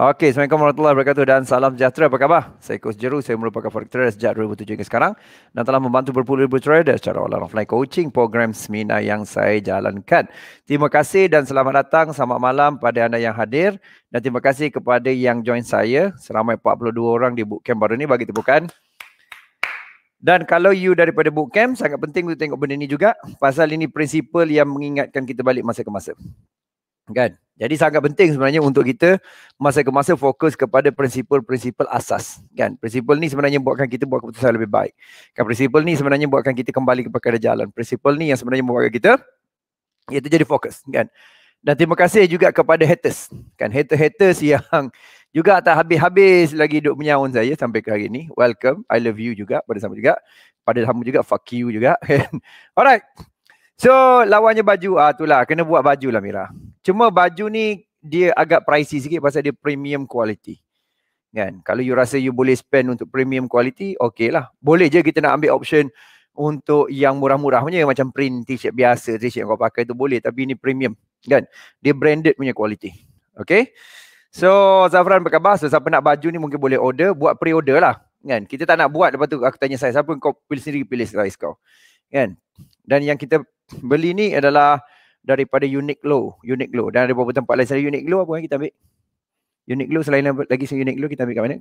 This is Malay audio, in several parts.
Okey, Assalamualaikum warahmatullahi wabarakatuh dan salam sejahtera. Apa khabar? Saya Coach Jeru, saya merupakan Forex Trader sejak 2007 hingga sekarang dan telah membantu berpuluh ribu trader secara online offline coaching program semina yang saya jalankan. Terima kasih dan selamat datang, selamat malam pada anda yang hadir dan terima kasih kepada yang join saya seramai 42 orang di bootcamp baru ini, bagi tepukan. Dan kalau you daripada bootcamp, sangat penting untuk tengok benda ini juga pasal ini prinsipal yang mengingatkan kita balik masa ke masa kan jadi sangat penting sebenarnya untuk kita masa ke masa fokus kepada prinsip-prinsip asas kan prinsip ni sebenarnya buatkan kita buat keputusan lebih baik kan prinsip ni sebenarnya buatkan kita kembali kepada jalan prinsip ni yang sebenarnya membuatkan kita iaitu jadi fokus kan dan terima kasih juga kepada haters kan haters-haters yang juga tak habis-habis lagi duduk menyawun saya sampai ke hari ni welcome i love you juga pada sama juga pada sama juga fuck you juga kan? alright So lawannya baju ah itulah kena buat baju lah Mira. Cuma baju ni dia agak pricey sikit pasal dia premium quality. Kan? Kalau you rasa you boleh spend untuk premium quality, okay lah. Boleh je kita nak ambil option untuk yang murah-murah punya macam print t-shirt biasa, t-shirt yang kau pakai tu boleh tapi ni premium. Kan? Dia branded punya quality. Okay? So Zafran berkabar, so siapa nak baju ni mungkin boleh order, buat pre-order lah. Kan? Kita tak nak buat lepas tu aku tanya saya, siapa kau pilih sendiri pilih size kau. Kan? Dan yang kita beli ni adalah daripada Unique Low, Unique Low dan ada beberapa tempat lain selain Unique Low apa yang kita ambil? Unique Low selain lagi selain Unique Low kita ambil kat mana?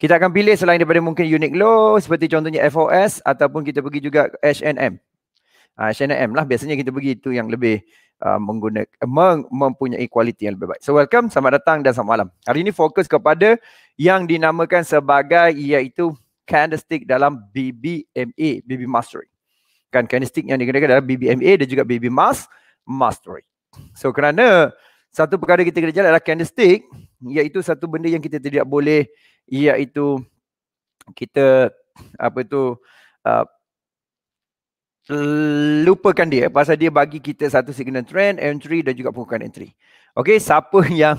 Kita akan pilih selain daripada mungkin Unique Low seperti contohnya FOS ataupun kita pergi juga H&M. H&M lah biasanya kita pergi itu yang lebih uh, ah, menggunakan meng, mempunyai kualiti yang lebih baik. So welcome, selamat datang dan selamat malam. Hari ini fokus kepada yang dinamakan sebagai iaitu candlestick dalam BBMA, BB Mastery kan kinestik yang digunakan adalah BBMA dan juga BB mass mastery. So kerana satu perkara kita kena jalan adalah kinestik iaitu satu benda yang kita tidak boleh iaitu kita apa tu uh, lupakan dia pasal dia bagi kita satu signal trend entry dan juga pengukuhan entry. Okey siapa yang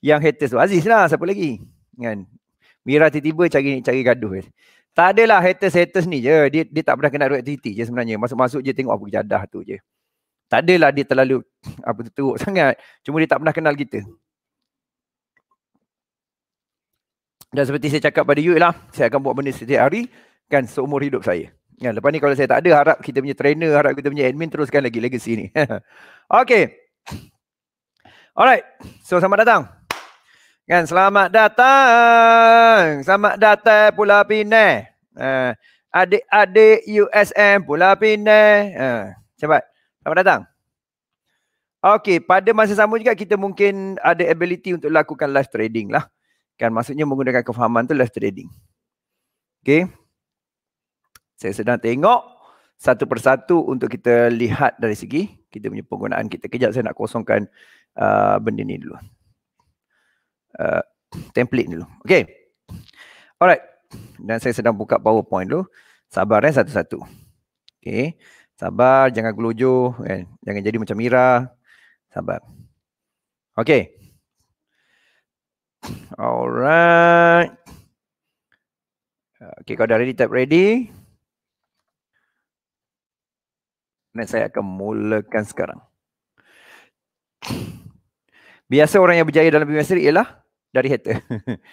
yang haters tu Aziz lah siapa lagi kan Mira tiba-tiba cari cari gaduh. Tak adalah haters-haters ni je. Dia, dia tak pernah kena duit titik je sebenarnya. Masuk-masuk je tengok apa kejadah tu je. Tak adalah dia terlalu apa tu teruk sangat. Cuma dia tak pernah kenal kita. Dan seperti saya cakap pada you lah. Saya akan buat benda setiap hari. Kan seumur hidup saya. Ya, lepas ni kalau saya tak ada harap kita punya trainer, harap kita punya admin teruskan lagi legacy ni. okay. Alright. So selamat datang. Kan selamat datang. Selamat datang pula Pinang. Uh, adik-adik USM pula Pinang. Uh, cepat. Selamat datang. Okey, pada masa sama juga kita mungkin ada ability untuk lakukan live trading lah. Kan maksudnya menggunakan kefahaman tu live trading. Okey. Saya sedang tengok satu persatu untuk kita lihat dari segi kita punya penggunaan kita. Kejap saya nak kosongkan uh, benda ni dulu. Uh, template dulu. Okay. Alright. Dan saya sedang buka PowerPoint dulu. Sabar eh satu-satu. Okay. Sabar, jangan gelojo. Eh. Jangan jadi macam Mira. Sabar. Okay. Alright. Okay, kau dah ready, tap ready. Dan saya akan mulakan sekarang. Biasa orang yang berjaya dalam bisnes ialah dari hater.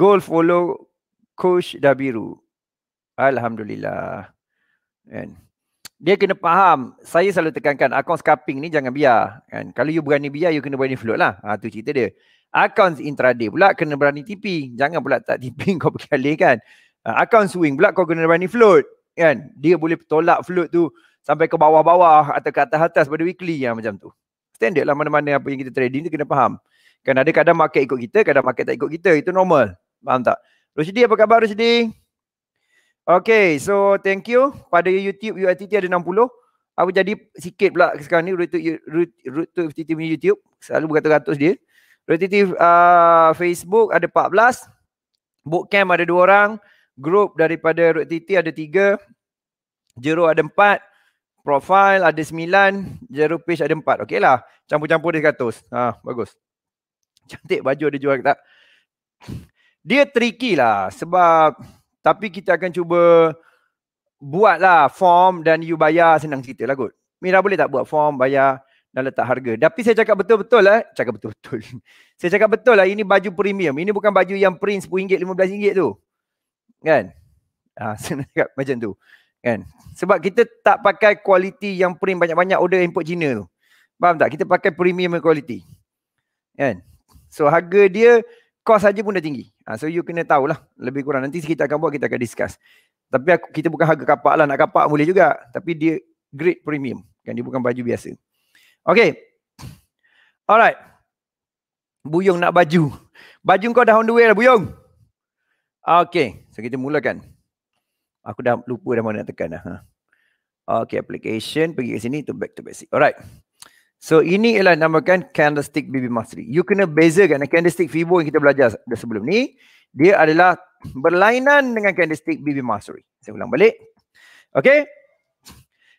Goal follow coach dah biru. Alhamdulillah. Kan. Dia kena faham, saya selalu tekankan akaun scalping ni jangan biar. Kan. Kalau you berani biar, you kena berani float lah. Ha, tu cerita dia. Akaun intraday pula kena berani tipi. Jangan pula tak tipi kau pergi alih kan. Ha, akaun swing pula kau kena berani float. Kan. Dia boleh tolak float tu sampai ke bawah-bawah atau ke atas-atas pada weekly yang ha, macam tu. Standard lah mana-mana apa yang kita trading tu kena faham. Kan ada kadang market ikut kita, kadang market tak ikut kita. Itu normal. Faham tak? Rosidi apa khabar Rosidi? Okay so thank you. Pada YouTube UITT ada 60. Aku jadi sikit pula sekarang ni root to FTT punya YouTube. Selalu beratus-ratus dia. Root to uh, Facebook ada 14. Bootcamp ada dua orang. Group daripada root TT ada tiga. Jero ada empat. profile ada sembilan. Jero page ada empat. 4. lah, campur-campur dia 100. Ha, bagus cantik baju dia jual ke tak. Dia tricky lah sebab tapi kita akan cuba buatlah form dan you bayar senang cerita lah kot. Mira boleh tak buat form bayar dan letak harga. Tapi saya cakap betul-betul lah. Cakap betul-betul. saya cakap betul lah ini baju premium. Ini bukan baju yang print RM10, RM15 tu. Kan? Ha, saya cakap macam tu. Kan? Sebab kita tak pakai kualiti yang print banyak-banyak order import Cina tu. Faham tak? Kita pakai premium quality. Kan? So harga dia kos saja pun dah tinggi. Ha, so you kena tahulah lebih kurang nanti kita akan buat kita akan discuss. Tapi aku, kita bukan harga kapak lah nak kapak boleh juga tapi dia great premium kan dia bukan baju biasa. Okay. Alright. Buyung nak baju. Baju kau dah on the way lah Buyung. Okay. So kita mulakan. Aku dah lupa dah mana nak tekan dah. Ha. Okay application pergi ke sini to back to basic. Alright. So ini ialah namakan candlestick BB Mastery. You kena bezakan candlestick Fibo yang kita belajar dah sebelum ni. Dia adalah berlainan dengan candlestick BB Mastery. Saya ulang balik. Okay.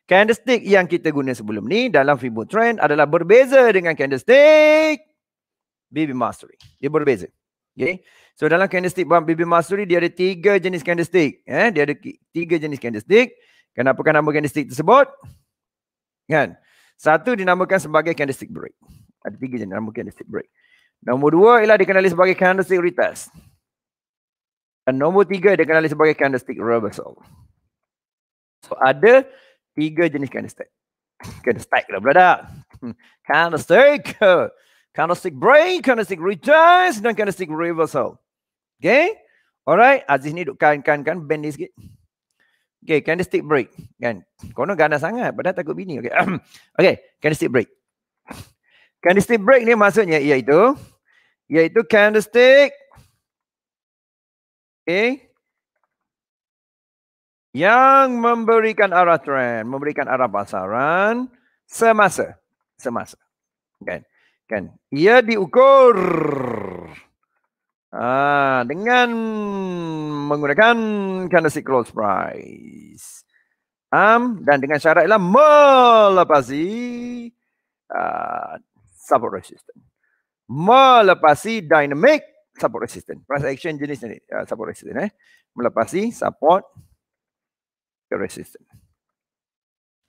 Candlestick yang kita guna sebelum ni dalam Fibo Trend adalah berbeza dengan candlestick BB Mastery. Dia berbeza. Okay. So dalam candlestick BB Mastery dia ada tiga jenis candlestick. Eh, dia ada tiga jenis candlestick. Kenapa kan nama candlestick tersebut? Kan? Yeah. Satu dinamakan sebagai candlestick break. Ada tiga jenis. dinamakan candlestick break. Nombor dua ialah dikenali sebagai candlestick retest. Dan nombor tiga dikenali sebagai candlestick reversal. So ada tiga jenis candlestick. Candlestick lah berada. Hmm. Candlestick. Candlestick break, candlestick retest dan candlestick reversal. Okay. Alright. Aziz ni duk kan-kan-kan band ni sikit. Okay, candlestick break. Kan? nak ganas sangat. Padahal takut bini. Okay, okay candlestick break. Candlestick break ni maksudnya iaitu iaitu candlestick okay, yang memberikan arah trend, memberikan arah pasaran semasa. Semasa. Kan? Kan? Ia diukur Ah, dengan menggunakan candlestick close price. Um, dan dengan syarat ialah melepasi uh, support resistance. Melepasi dynamic support resistance. Price action jenis ni, uh, support resistance eh. Melepasi support resistance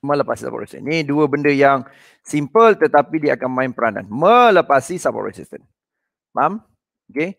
melepasi support resistance. Ini dua benda yang simple tetapi dia akan main peranan. Melepasi support resistance. Faham? Okay.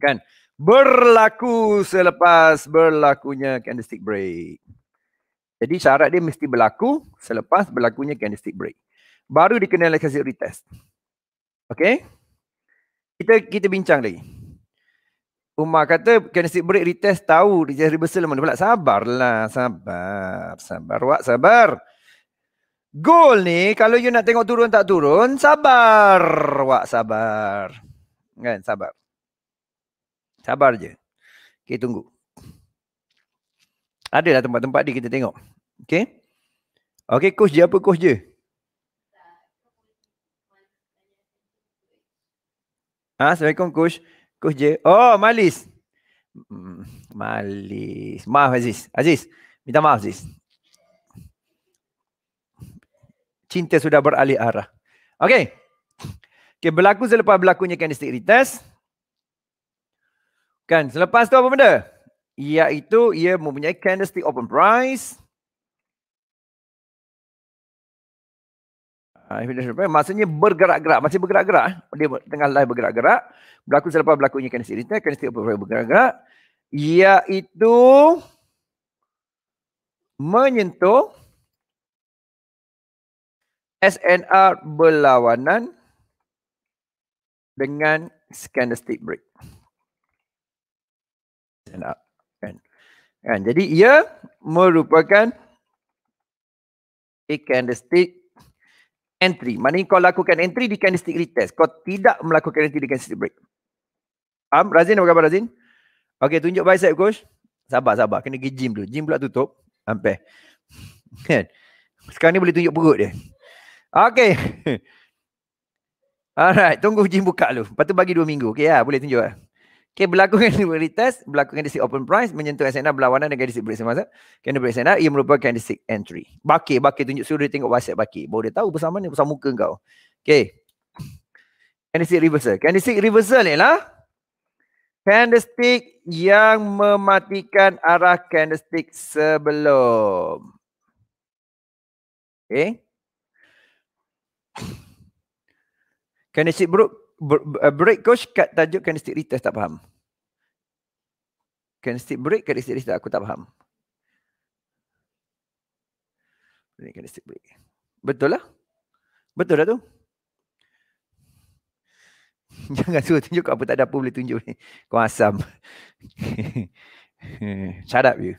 kan berlaku selepas berlakunya candlestick break jadi syarat dia mesti berlaku selepas berlakunya candlestick break baru dikenali hasil retest okey kita kita bincang lagi Umar kata candlestick break retest tahu retest reversal mana pula sabarlah sabar sabar wak sabar Goal ni kalau you nak tengok turun tak turun, sabar. Wak sabar. Kan sabar. Sabar je. Okay, tunggu. Adalah tempat-tempat dia kita tengok. Okay. Okay, coach je apa coach je? Ha, Assalamualaikum coach. Coach je. Oh, Malis. Hmm, Malis. Maaf Aziz. Aziz. Minta maaf Aziz. Cinta sudah beralih arah. Okay. Okay, berlaku selepas berlakunya candlestick retest. Kan selepas tu apa benda? Iaitu ia mempunyai candlestick open price. Ah, Maksudnya bergerak-gerak. Masih bergerak-gerak. Dia tengah live bergerak-gerak. Berlaku selepas berlakunya candlestick return. Candlestick open price bergerak-gerak. Iaitu menyentuh SNR berlawanan dengan candlestick break kita kan nak kan kan jadi ia merupakan a candlestick entry Maksudnya kau lakukan entry di candlestick retest kau tidak melakukan entry di candlestick break am razin apa khabar razin Okay, tunjuk bicep coach sabar sabar kena pergi gym dulu gym pula tutup sampai kan sekarang ni boleh tunjuk perut dia Okay. Alright, tunggu gym buka dulu. Lepas tu bagi dua minggu. Okay lah, boleh tunjuk lah. Okay, berlaku yang dua retest, berlaku candlestick open price, menyentuh SNR berlawanan dengan candlestick break semasa. Candlestick break SNR, ia merupakan candlestick entry. Baki, Baki tunjuk suruh dia tengok WhatsApp Baki. Baru dia tahu bersama ni, bersama muka kau. Okay. Candlestick reversal. Candlestick reversal ni lah. Candlestick yang mematikan arah candlestick sebelum. Okay. Candlestick broke Uh, break coach kat tajuk candlestick retest tak faham. Candlestick break kat candlestick retest aku tak faham. Ini candlestick break. Betul lah. Betul lah tu. Jangan suruh tunjuk kau apa tak ada apa boleh tunjuk ni. Kau asam. Shut up you.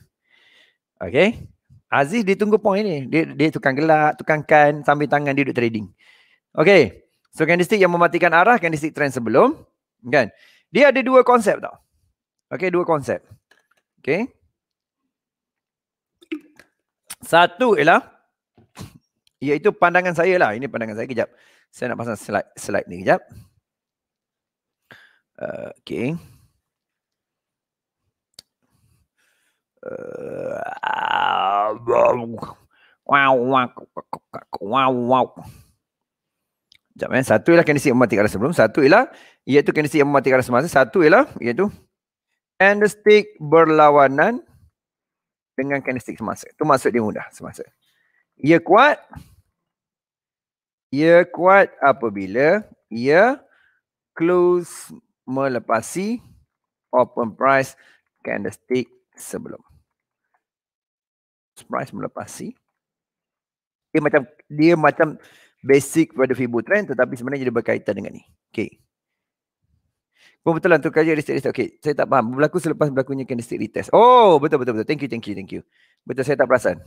Okay. Aziz dia tunggu point ni. Dia, dia tukang gelak, tukang kan sambil tangan dia duduk trading. Okay. So candlestick yang mematikan arah, candlestick trend sebelum. Kan? Dia ada dua konsep tau. Okay, dua konsep. Okay. Satu ialah, iaitu pandangan saya lah. Ini pandangan saya, kejap. Saya nak pasang slide, slide ni kejap. Uh, okay. Uh, Wow, wow, wow, wow. Sekejap eh. Satu ialah kandisi yang mematikan rasa belum. Satu ialah iaitu kandisi yang mematikan rasa masa. Satu ialah iaitu endostik berlawanan dengan kandisi semasa. Itu maksud dia mudah semasa. Ia kuat. Ia kuat apabila ia close melepasi open price candlestick sebelum. Price melepasi. Dia macam dia macam basic pada fibu trend tetapi sebenarnya dia berkaitan dengan ni. Okey. kebetulan tu kajian listrik listrik. Okey, saya tak faham. Berlaku selepas berlakunya candlestick retest. Oh, betul betul betul. Thank you, thank you, thank you. Betul saya tak perasan.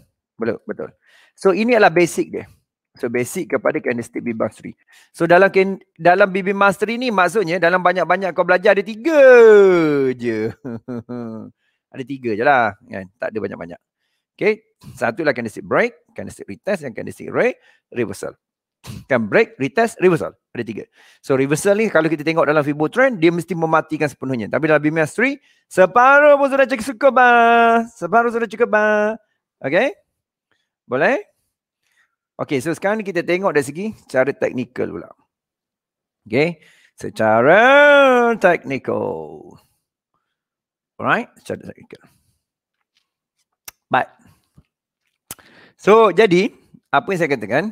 Betul, betul. So ini adalah basic dia. So basic kepada candlestick BB mastery. So dalam can, dalam bib mastery ni maksudnya dalam banyak-banyak kau belajar ada tiga je. ada tiga je lah kan. Tak ada banyak-banyak. Okay. Satu lah candlestick break, candlestick retest dan candlestick rate reversal kan break retest reversal ada tiga so reversal ni kalau kita tengok dalam fibo trend dia mesti mematikan sepenuhnya tapi dalam bima three separuh pun sudah cukup cukup separuh sudah cukup okay boleh okay so sekarang kita tengok dari segi cara teknikal pula okay secara teknikal. alright secara technical but so jadi apa yang saya katakan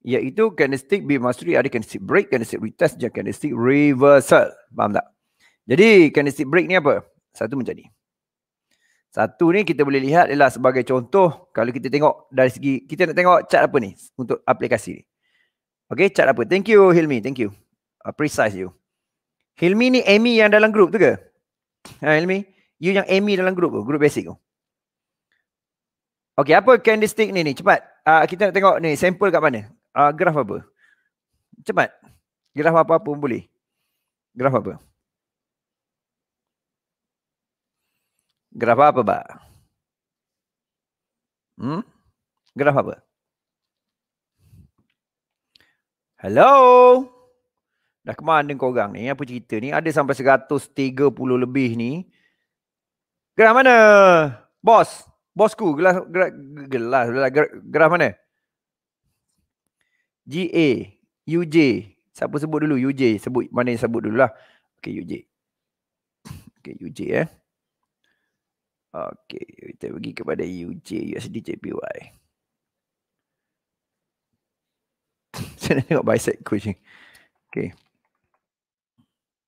iaitu candlestick be mastery ada candlestick break candlestick retest dan candlestick reversal faham tak jadi candlestick break ni apa satu macam ni satu ni kita boleh lihat ialah sebagai contoh kalau kita tengok dari segi kita nak tengok chart apa ni untuk aplikasi ni okey chart apa thank you Hilmi thank you uh, precise you Hilmi ni Amy yang dalam group tu ke ha Hilmi you yang Amy dalam group tu group basic tu okey apa candlestick ni ni cepat Uh, kita nak tengok ni sampel kat mana uh, ah, graf apa? Cepat. Graf apa pun boleh. Graf apa? Graf apa, Pak? Hmm? Graf apa? Hello? Dah ke mana kau orang ni? Apa cerita ni? Ada sampai 130 lebih ni. Graf mana? Bos, bosku, gelas gelas gelas, gelas, gelas, mana? GA, UJ. Siapa sebut dulu? UJ sebut. Mana yang sebut dululah. Okay, UJ. Okay, UJ eh. Okey kita pergi kepada UJ, USD, JPY. Saya nak tengok bicep coaching. Okay.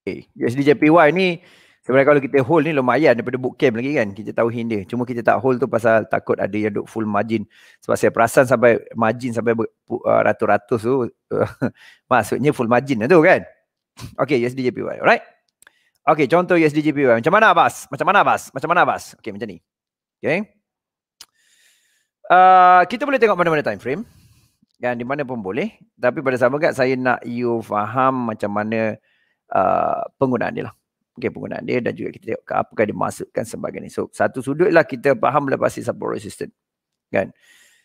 Okay, USD, JPY ni Sebenarnya kalau kita hold ni lumayan daripada bootcamp lagi kan. Kita tahu Hindi. Cuma kita tak hold tu pasal takut ada yang duk full margin. Sebab saya perasan sampai margin sampai uh, ratus-ratus tu. Uh, maksudnya full margin lah tu kan. Okay, USDJPY, JPY. Alright. Okay, contoh USDJPY. JPY. Macam mana Abbas? Macam mana Abbas? Macam mana Abbas? Okay, macam ni. Okay. Uh, kita boleh tengok mana-mana time frame. Kan, di mana pun boleh. Tapi pada sama kat saya nak you faham macam mana uh, penggunaan dia lah okay, penggunaan dia dan juga kita tengok apakah dia masukkan sebagainya. So satu sudut lah kita faham lah pasti support resistant. Kan?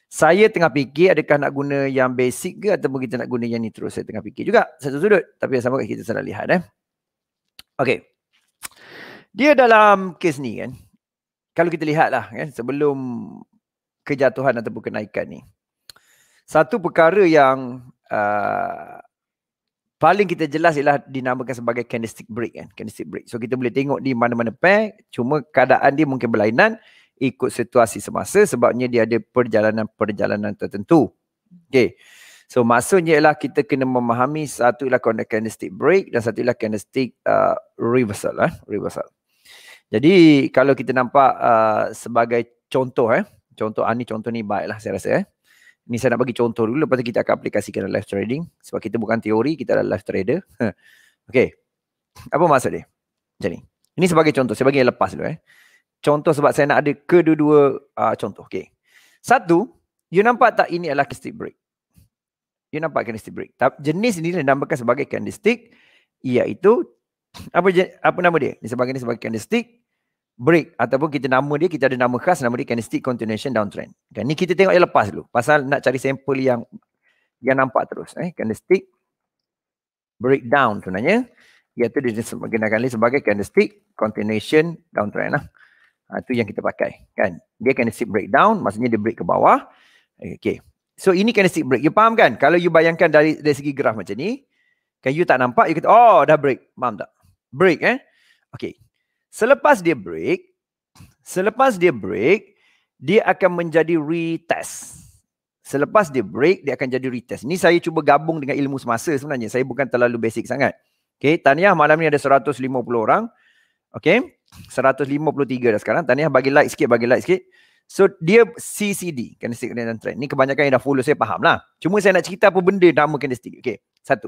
Saya tengah fikir adakah nak guna yang basic ke ataupun kita nak guna yang ni terus. Saya tengah fikir juga satu sudut. Tapi sama kita salah lihat eh. Okay. Dia dalam kes ni kan. Kalau kita lihat lah kan sebelum kejatuhan ataupun kenaikan ni. Satu perkara yang uh, paling kita jelas ialah dinamakan sebagai candlestick break kan candlestick break so kita boleh tengok di mana-mana pair cuma keadaan dia mungkin berlainan ikut situasi semasa sebabnya dia ada perjalanan-perjalanan tertentu Okay, so maksudnya ialah kita kena memahami satu ialah candlestick break dan satu ialah candlestick uh, reversal eh reversal jadi kalau kita nampak uh, sebagai contoh eh contoh ani ah, contoh ni baiklah saya rasa eh Ni saya nak bagi contoh dulu lepas tu kita akan aplikasikan dalam live trading sebab kita bukan teori, kita adalah live trader. Okay, Apa maksud dia? Macam ni. Ini sebagai contoh, saya bagi yang lepas dulu eh. Contoh sebab saya nak ada kedua-dua uh, contoh. Okay, Satu, you nampak tak ini adalah candlestick break. You nampak candlestick break. Tapi jenis ini dinamakan sebagai candlestick iaitu apa apa nama dia? Ini sebagai ini sebagai candlestick break ataupun kita nama dia kita ada nama khas nama dia candlestick continuation downtrend. Kan ni kita tengok dia lepas dulu pasal nak cari sampel yang yang nampak terus eh candlestick breakdown sebenarnya iaitu dia digunakan sebagai candlestick continuation downtrend lah. Ha, tu yang kita pakai kan. Dia candlestick breakdown maksudnya dia break ke bawah. Eh, okay. So ini candlestick break. You faham kan? Kalau you bayangkan dari, dari segi graf macam ni kan you tak nampak you kata oh dah break. Faham tak? Break eh. Okay. Selepas dia break, selepas dia break, dia akan menjadi retest. Selepas dia break, dia akan jadi retest. Ini saya cuba gabung dengan ilmu semasa sebenarnya. Saya bukan terlalu basic sangat. Okay, Tahniah malam ni ada 150 orang. Okay, 153 dah sekarang. Tahniah bagi like sikit, bagi like sikit. So dia CCD, candlestick dan trend. Ni kebanyakan yang dah follow saya faham lah. Cuma saya nak cerita apa benda nama candlestick. Okay, satu.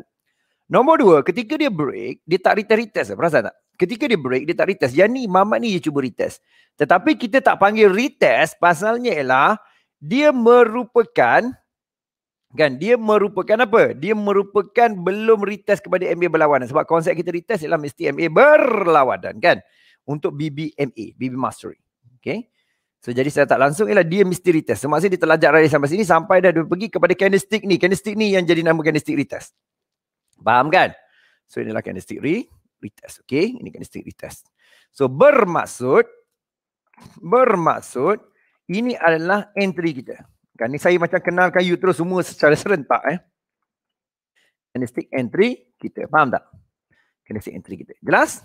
Nombor dua, ketika dia break, dia tak retest-retest lah. Perasan tak? ketika dia break dia tak retest yang ni mamat ni dia cuba retest tetapi kita tak panggil retest pasalnya ialah dia merupakan kan dia merupakan apa dia merupakan belum retest kepada MA berlawanan sebab konsep kita retest ialah mesti MA berlawanan kan untuk BBMA BB mastery Okay. So jadi saya tak langsung ialah dia mesti retest. So, maksudnya dia terlajak rally sampai sini sampai dah dia pergi kepada candlestick ni. Candlestick ni yang jadi nama candlestick retest. Faham kan? So inilah candlestick retest retest. Okay, ini kena strict So bermaksud, bermaksud ini adalah entry kita. Kan ni saya macam kenalkan you terus semua secara serentak eh. Kena entry kita. Faham tak? Kena entry kita. Jelas?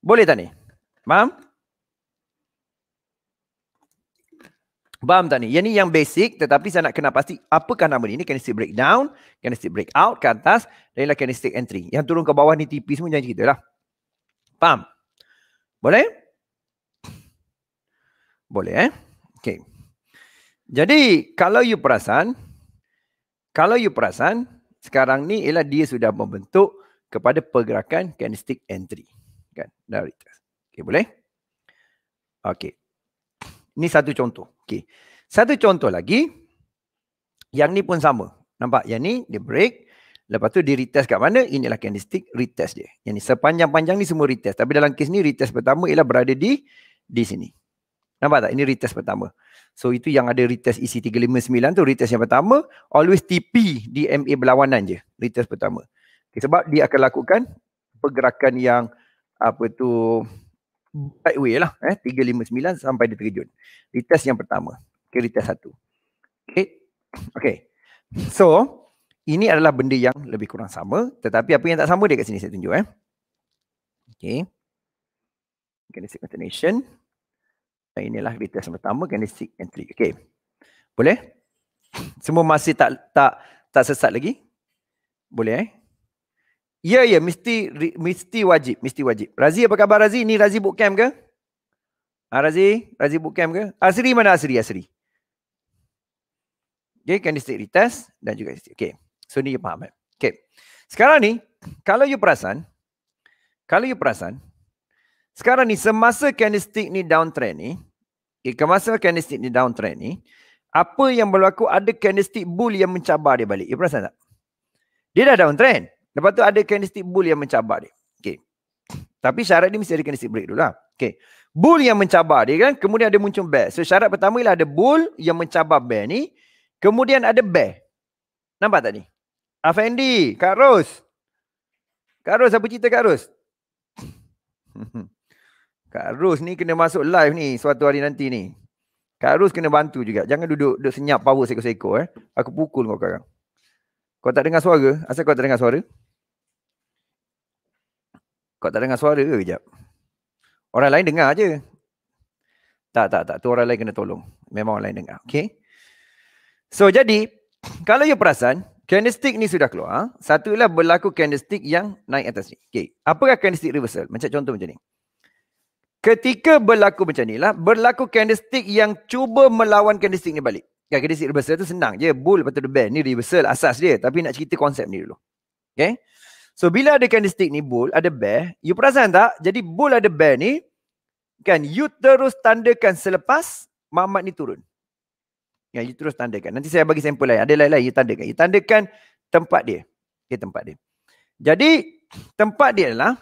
Boleh tak ni? Faham? Faham tak ni? Yang ni yang basic tetapi saya nak kena pasti apakah nama ni? Ini candlestick breakdown, candlestick breakout ke atas dan inilah candlestick entry. Yang turun ke bawah ni tipis semua jangan cerita lah. Faham? Boleh? Boleh eh? Okay. Jadi kalau you perasan, kalau you perasan sekarang ni ialah dia sudah membentuk kepada pergerakan candlestick entry. Kan? Dari. Okay boleh? Okay. Ini satu contoh. Okey. Satu contoh lagi. Yang ni pun sama. Nampak? Yang ni dia break. Lepas tu dia retest kat mana? Inilah candlestick retest dia. Yang ni sepanjang-panjang ni semua retest. Tapi dalam kes ni retest pertama ialah berada di di sini. Nampak tak? Ini retest pertama. So itu yang ada retest EC359 tu retest yang pertama. Always TP di MA berlawanan je. Retest pertama. Okay, sebab dia akan lakukan pergerakan yang apa tu right way lah eh 359 sampai dia terjun retest yang pertama okay retest satu okay okay so ini adalah benda yang lebih kurang sama tetapi apa yang tak sama dia kat sini saya tunjuk eh okay candlestick alternation dan inilah retest yang pertama candlestick entry okay boleh semua masih tak tak tak sesat lagi boleh eh Ya, ya. Yeah, mesti mesti wajib. Mesti wajib. Razi, apa khabar Razi? Ni Razi bootcamp ke? Ha, Razi? Razi bootcamp ke? Asri mana Asri? Asri. Okay, candidate retest dan juga Asri. Okay. So, ni you faham. Eh? Okay. Sekarang ni, kalau you perasan, kalau you perasan, sekarang ni semasa candlestick ni downtrend ni, okay, semasa candlestick ni downtrend ni, apa yang berlaku ada candlestick bull yang mencabar dia balik. You perasan tak? Dia dah downtrend. Lepas tu ada candlestick bull yang mencabar dia. Okay. Tapi syarat dia mesti ada candlestick break dulu lah. Okay. Bull yang mencabar dia kan. Kemudian ada muncul bear. So syarat pertama ialah ada bull yang mencabar bear ni. Kemudian ada bear. Nampak tak ni? Afendi, Kak Ros. Kak Ros, apa cerita Kak Ros? Kak Ros ni kena masuk live ni suatu hari nanti ni. Kak Ros kena bantu juga. Jangan duduk, duduk senyap power seko-seko eh. Aku pukul kau sekarang. Kau tak dengar suara? Asal kau tak dengar suara? Kau tak dengar suara ke kejap? Orang lain dengar je. Tak, tak, tak. Tu orang lain kena tolong. Memang orang lain dengar. Okay. So, jadi, kalau you perasan, candlestick ni sudah keluar. Ah, Satu ialah berlaku candlestick yang naik atas ni. Okay. Apakah candlestick reversal? Macam contoh macam ni. Ketika berlaku macam ni lah, berlaku candlestick yang cuba melawan candlestick ni balik kan kredit reversal tu senang je bull lepas tu the bear ni reversal lah, asas dia tapi nak cerita konsep ni dulu okay so bila ada candlestick ni bull ada bear you perasan tak jadi bull ada bear ni kan you terus tandakan selepas mamat ni turun Ya, you terus tandakan. Nanti saya bagi sampel lain. Ada lain-lain, you tandakan. You tandakan tempat dia. Okay, tempat dia. Jadi, tempat dia adalah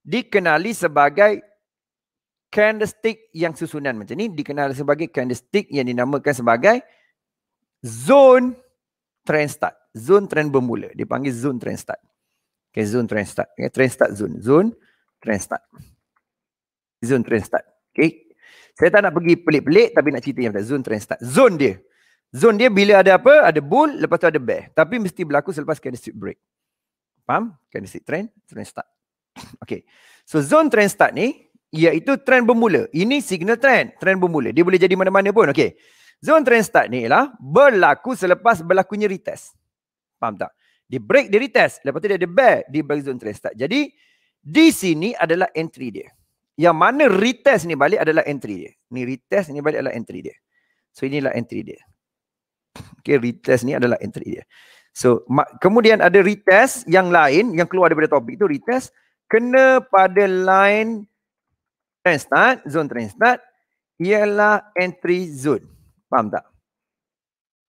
dikenali sebagai candlestick yang susunan macam ni dikenali sebagai candlestick yang dinamakan sebagai zone trend start. Zone trend bermula. Dipanggil zone trend start. Okay, zone trend start. Okay, trend start zone. Zone trend start. Zone trend start. Okay. Saya tak nak pergi pelik-pelik tapi nak cerita yang ada zone trend start. Zone dia. Zone dia bila ada apa? Ada bull, lepas tu ada bear. Tapi mesti berlaku selepas candlestick break. Faham? Candlestick trend, trend start. Okay. So zone trend start ni, iaitu trend bermula. Ini signal trend, trend bermula. Dia boleh jadi mana-mana pun. Okey. Zone trend start ni ialah berlaku selepas berlakunya retest. Faham tak? Dia break, dari test, Lepas tu dia ada bear, dia break zone trend start. Jadi, di sini adalah entry dia. Yang mana retest ni balik adalah entry dia. Ni retest ni balik adalah entry dia. So, inilah entry dia. Okay, retest ni adalah entry dia. So, kemudian ada retest yang lain yang keluar daripada topik tu retest kena pada line train start, zone train start ialah entry zone. Faham tak?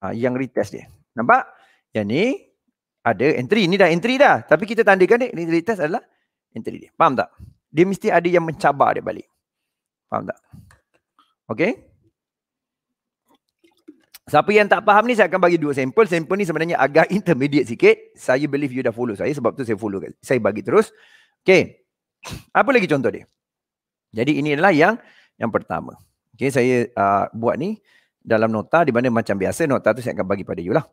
Ha, yang retest dia. Nampak? Yang ni ada entry. Ni dah entry dah. Tapi kita tandakan dia. Ni retest adalah entry dia. Faham tak? Dia mesti ada yang mencabar dia balik. Faham tak? Okay. Siapa yang tak faham ni saya akan bagi dua sampel. Sampel ni sebenarnya agak intermediate sikit. Saya believe you dah follow saya sebab tu saya follow. Saya bagi terus. Okay. Apa lagi contoh dia? Jadi ini adalah yang yang pertama. Okay, saya uh, buat ni dalam nota di mana macam biasa nota tu saya akan bagi pada you lah.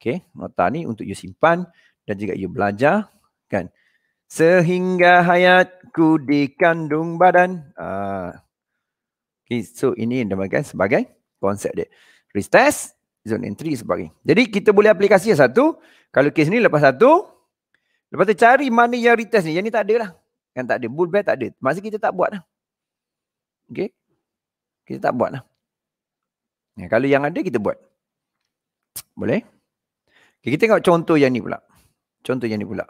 Okay, nota ni untuk you simpan dan juga you belajar kan. Sehingga hayatku dikandung badan. Uh, okay, so ini yang dimakan sebagai konsep dia. Restest, zone entry sebagai. Jadi kita boleh aplikasi yang satu. Kalau kes ni lepas satu, lepas tu cari mana yang retest ni. Yang ni tak ada lah. Kan tak ada. Bull bear tak ada. Maksudnya kita tak buat lah. Okay. Kita tak buat lah. Ya, kalau yang ada kita buat. Boleh? Okay, kita tengok contoh yang ni pula. Contoh yang ni pula.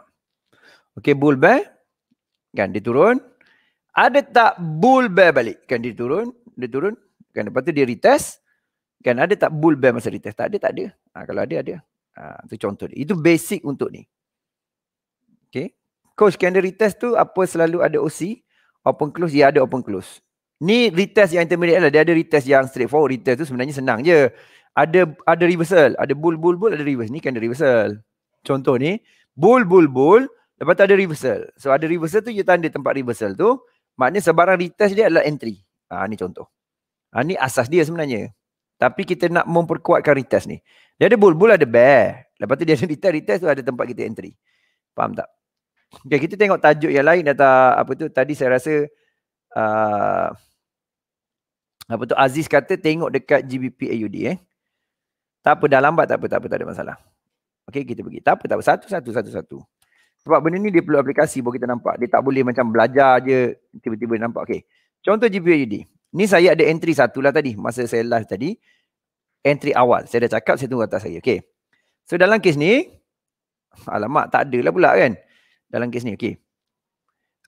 Okay bull bear. Kan dia turun. Ada tak bull bear balik? Kan dia turun. Dia turun. Kan lepas tu dia retest. Kan ada tak bull bear masa retest? Tak ada, tak ada. Ha, kalau ada, ada. Ha, itu contoh dia. Itu basic untuk ni. Okay coach can dia retest tu apa selalu ada OC open close dia ada open close ni retest yang intermediate lah dia ada retest yang straightforward retest tu sebenarnya senang je ada ada reversal ada bull bull bull ada reverse ni kan reversal contoh ni bull bull bull lepas tu ada reversal so ada reversal tu dia tanda tempat reversal tu maknanya sebarang retest dia adalah entry ha, ni contoh ha, ni asas dia sebenarnya tapi kita nak memperkuatkan retest ni dia ada bull bull ada bear lepas tu dia ada retest retest tu ada tempat kita entry faham tak Okay, kita tengok tajuk yang lain data apa tu tadi saya rasa uh, apa tu Aziz kata tengok dekat GBP AUD eh. Tak apa dah lambat tak apa tak apa tak ada masalah. Okey kita pergi. Tak apa tak apa satu satu satu satu. Sebab benda ni dia perlu aplikasi baru kita nampak. Dia tak boleh macam belajar je tiba-tiba nampak. Okey. Contoh GBP AUD. Ni saya ada entry satu lah tadi masa saya live tadi. Entry awal. Saya dah cakap saya tunggu atas saya. Okey. So dalam kes ni alamat tak ada lah pula kan dalam kes ni. Okey.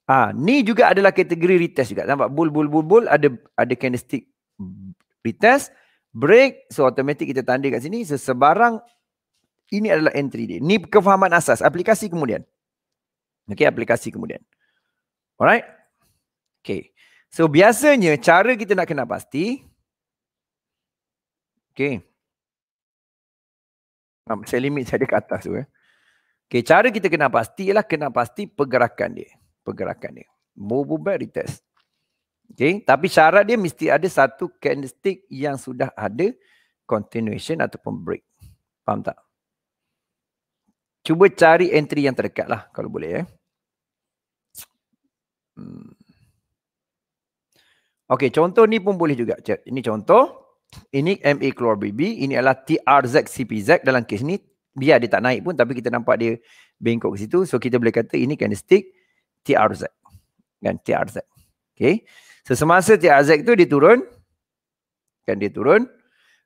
Ah, ni juga adalah kategori retest juga. Nampak bull bull bull bull ada ada candlestick retest break so automatic kita tanda kat sini sesebarang ini adalah entry dia. Ni kefahaman asas aplikasi kemudian. Okey, aplikasi kemudian. Alright. Okay. So biasanya cara kita nak kena pasti. Okay. saya limit saya ke atas tu. Eh. Okay, cara kita kena pasti ialah kena pasti pergerakan dia. Pergerakan dia. Movable retest. Okay, tapi syarat dia mesti ada satu candlestick yang sudah ada continuation ataupun break. Faham tak? Cuba cari entry yang terdekat lah kalau boleh Eh. Hmm. Okay, contoh ni pun boleh juga. Ini contoh. Ini MA keluar BB. Ini adalah TRZ CPZ dalam kes ni biar dia tak naik pun tapi kita nampak dia bengkok ke situ so kita boleh kata ini candlestick TRZ kan TRZ okay so semasa TRZ tu dia turun kan dia turun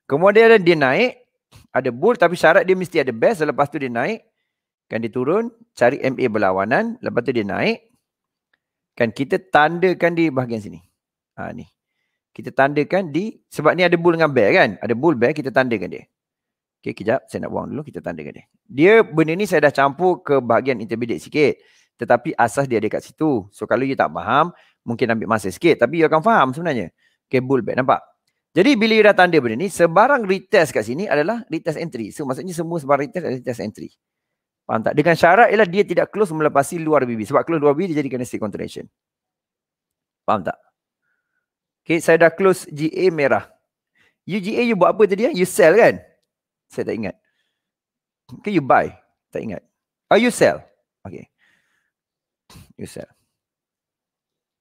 kemudian dia naik ada bull tapi syarat dia mesti ada best lepas tu dia naik kan dia turun cari MA berlawanan lepas tu dia naik kan kita tandakan di bahagian sini ha, ni kita tandakan di sebab ni ada bull dengan bear kan ada bull bear kita tandakan dia Okay, kejap. Saya nak buang dulu. Kita tanda dia. Dia, benda ni saya dah campur ke bahagian intermediate sikit. Tetapi asas dia ada kat situ. So, kalau you tak faham, mungkin ambil masa sikit. Tapi you akan faham sebenarnya. Okay, bull back. Nampak? Jadi, bila you dah tanda benda ni, sebarang retest kat sini adalah retest entry. So, maksudnya semua sebarang retest adalah retest entry. Faham tak? Dengan syarat ialah dia tidak close melepasi luar BB. Sebab close luar BB, dia jadi candlestick contraction. Faham tak? Okay, saya dah close GA merah. UGA you buat apa tadi? Ah? You sell kan? Saya tak ingat. Okay, you buy. Tak ingat. Oh, you sell. Okay. You sell.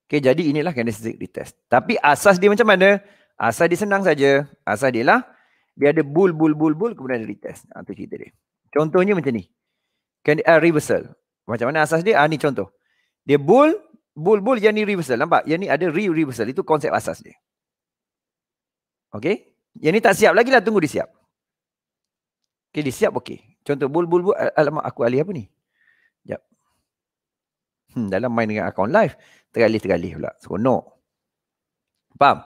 Okay, jadi inilah candlestick retest. Tapi asas dia macam mana? Asas dia senang saja. Asas dia lah. Dia ada bull, bull, bull, bull. Kemudian ada retest. Ha, itu cerita dia. Contohnya macam ni. Candy, uh, ah, reversal. Macam mana asas dia? Ah, ha, ni contoh. Dia bull, bull, bull. Yang ni reversal. Nampak? Yang ni ada re-reversal. Itu konsep asas dia. Okay? Yang ni tak siap lagi lah. Tunggu dia siap. Okay, dia siap okay. Contoh bul bul bul alamak aku alih apa ni? Jap. Hmm, dalam main dengan account live, teralih teralih pula. no. Faham?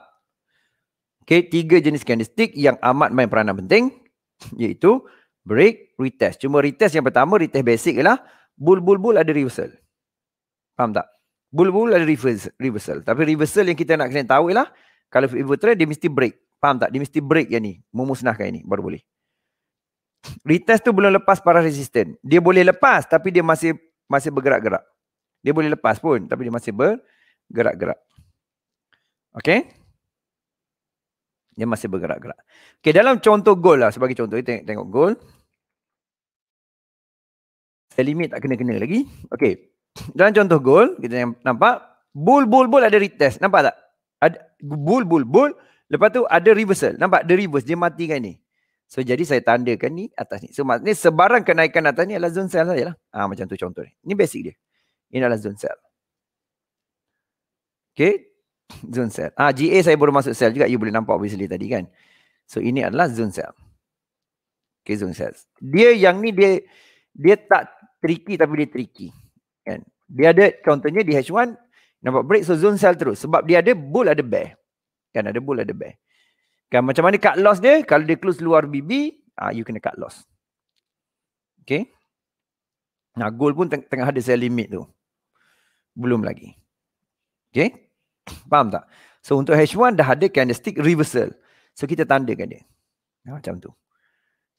Okay, tiga jenis candlestick yang amat main peranan penting iaitu break, retest. Cuma retest yang pertama, retest basic ialah bul bul bul ada reversal. Faham tak? Bul bul ada reversal. Tapi reversal yang kita nak kena tahu ialah kalau fever dia mesti break. Faham tak? Dia mesti break yang ni. Memusnahkan ini baru boleh retest tu belum lepas para resisten. Dia boleh lepas tapi dia masih masih bergerak-gerak. Dia boleh lepas pun tapi dia masih bergerak-gerak. Okay. Dia masih bergerak-gerak. Okay, dalam contoh goal lah. Sebagai contoh, kita eh, tengok, tengok goal. Saya limit tak kena-kena lagi. Okay. Dalam contoh goal, kita nampak. Bull, bull, bull ada retest. Nampak tak? Ada, bull, bull, bull. Lepas tu ada reversal. Nampak? The reverse. Dia matikan ni. So jadi saya tandakan ni atas ni. So maknanya sebarang kenaikan atas ni adalah zone sell sajalah. Ah macam tu contoh ni. Ini basic dia. Ini adalah zone sell. Okay. Zone sell. Ah GA saya baru masuk sell juga. You boleh nampak obviously tadi kan. So ini adalah zone sell. Okay zone sell. Dia yang ni dia dia tak tricky tapi dia tricky. Kan. Dia ada contohnya di H1 nampak break so zone sell terus. Sebab dia ada bull ada bear. Kan ada bull ada bear. Kan macam mana cut loss dia? Kalau dia close luar BB, ah uh, you kena cut loss. Okay. Nah, goal pun teng- tengah ada saya limit tu. Belum lagi. Okay. Faham tak? So untuk H1 dah ada candlestick reversal. So kita tandakan dia. Nah, macam tu.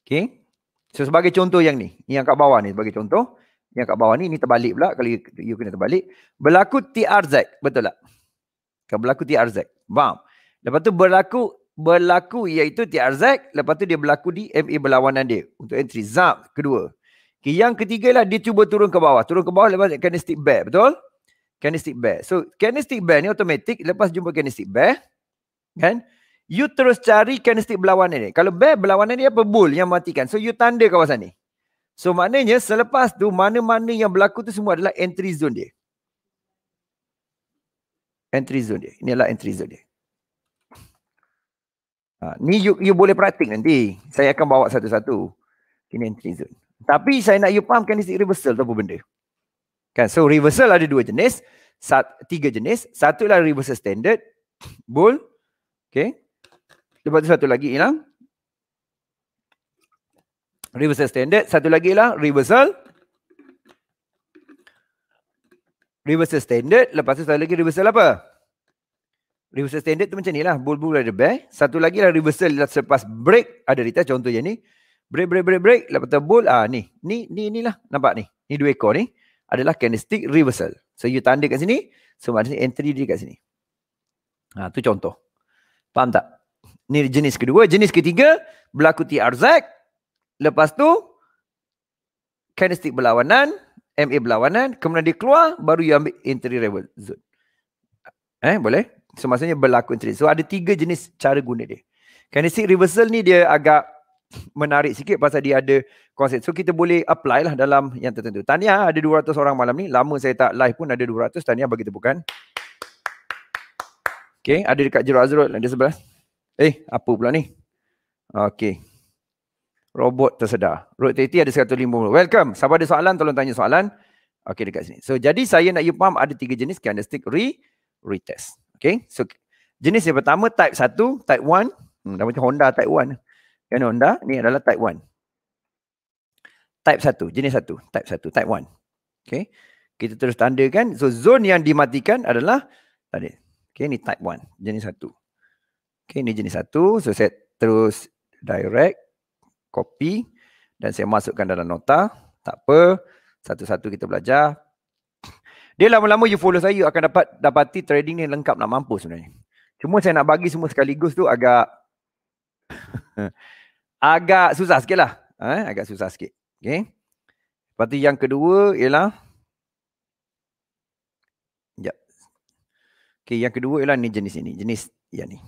Okay. So sebagai contoh yang ni. Yang kat bawah ni sebagai contoh. Yang kat bawah ni, ni terbalik pula. Kalau you, you kena terbalik. Berlaku TRZ. Betul tak? Kalau berlaku TRZ. Faham? Lepas tu berlaku berlaku iaitu TRZ lepas tu dia berlaku di MA berlawanan dia untuk entry ZAP kedua. Okay, yang ketiga lah dia cuba turun ke bawah. Turun ke bawah lepas kinestic bear betul? Kinestic bear. So kinestic bear ni automatic lepas jumpa kinestic bear kan? You terus cari kinestic berlawanan ni. Kalau bear berlawanan ni apa? Bull yang matikan. So you tanda kawasan ni. So maknanya selepas tu mana-mana yang berlaku tu semua adalah entry zone dia. Entry zone dia. Inilah entry zone dia. Ha, ni you, you boleh praktik nanti. Saya akan bawa satu-satu. Ini entry zone. Tapi saya nak you pahamkan ini reversal tu apa benda. Kan? So reversal ada dua jenis. Sat, tiga jenis. Satu lah reversal standard. Bull. Okay. Lepas tu satu lagi hilang. Reversal standard. Satu lagi ialah reversal. Reversal standard. Lepas tu satu lagi reversal apa? reversal standard tu macam ni lah. Bull-bull ada bear. Satu lagi lah reversal lah selepas break. Ada Rita contoh je ni. Break, break, break, break. Lepas tu bull. Ah, ni. ni, ni, ni lah. Nampak ni. Ni dua ekor ni. Adalah candlestick reversal. So you tanda kat sini. So maksudnya entry dia kat sini. Ha, tu contoh. Faham tak? Ni jenis kedua. Jenis ketiga. Berlaku TRZ. Lepas tu. Candlestick berlawanan. MA berlawanan. Kemudian dia keluar. Baru you ambil entry reversal. Eh boleh? So maksudnya berlaku entry, So ada tiga jenis cara guna dia. Kinesis reversal ni dia agak menarik sikit pasal dia ada konsep. So kita boleh apply lah dalam yang tertentu. Tanya ada 200 orang malam ni. Lama saya tak live pun ada 200. Tanya bagi tepukan. Okay, ada dekat Jero Azrul yang sebelah. Eh, apa pula ni? Okay. Robot tersedar. Road TT ada 150. Welcome. Siapa ada soalan, tolong tanya soalan. Okay, dekat sini. So, jadi saya nak you faham ada tiga jenis candlestick re retest. Okay, so jenis yang pertama type 1, type 1. Hmm, dah macam Honda type 1. Kan Honda? Ni adalah type 1. Type 1, jenis 1, type 1, type 1. Okay, kita terus tandakan. So zone yang dimatikan adalah tadi. Okay, ni type 1, jenis 1. Okay, ni jenis 1. So saya terus direct, copy dan saya masukkan dalam nota. Tak apa, satu-satu kita belajar. Dia lama-lama you follow saya you akan dapat dapati trading ni lengkap nak mampu sebenarnya. Cuma saya nak bagi semua sekaligus tu agak agak susah sikit lah. Eh, agak susah sikit. Okay. Lepas tu yang kedua ialah Sekejap. Okay, yang kedua ialah ni jenis ini. Jenis yang ni.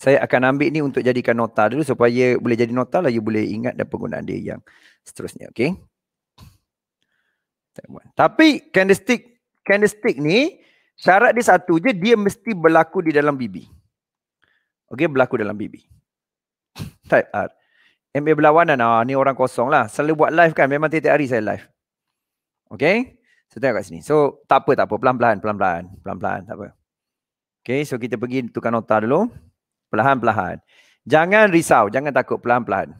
Saya akan ambil ni untuk jadikan nota dulu supaya boleh jadi nota lah. You boleh ingat dan penggunaan dia yang seterusnya. Okay. Tapi candlestick candlestick ni syarat dia satu je dia mesti berlaku di dalam bibi. Okey berlaku dalam bibi. Type R. MA berlawanan ah ni orang kosong lah. Selalu buat live kan memang tiap-tiap hari saya live. Okey. Saya tengok kat sini. So tak apa tak apa pelan-pelan pelan-pelan pelan-pelan tak apa. Okey so kita pergi tukar nota dulu. Pelan-pelan. Jangan risau, jangan takut pelan-pelan.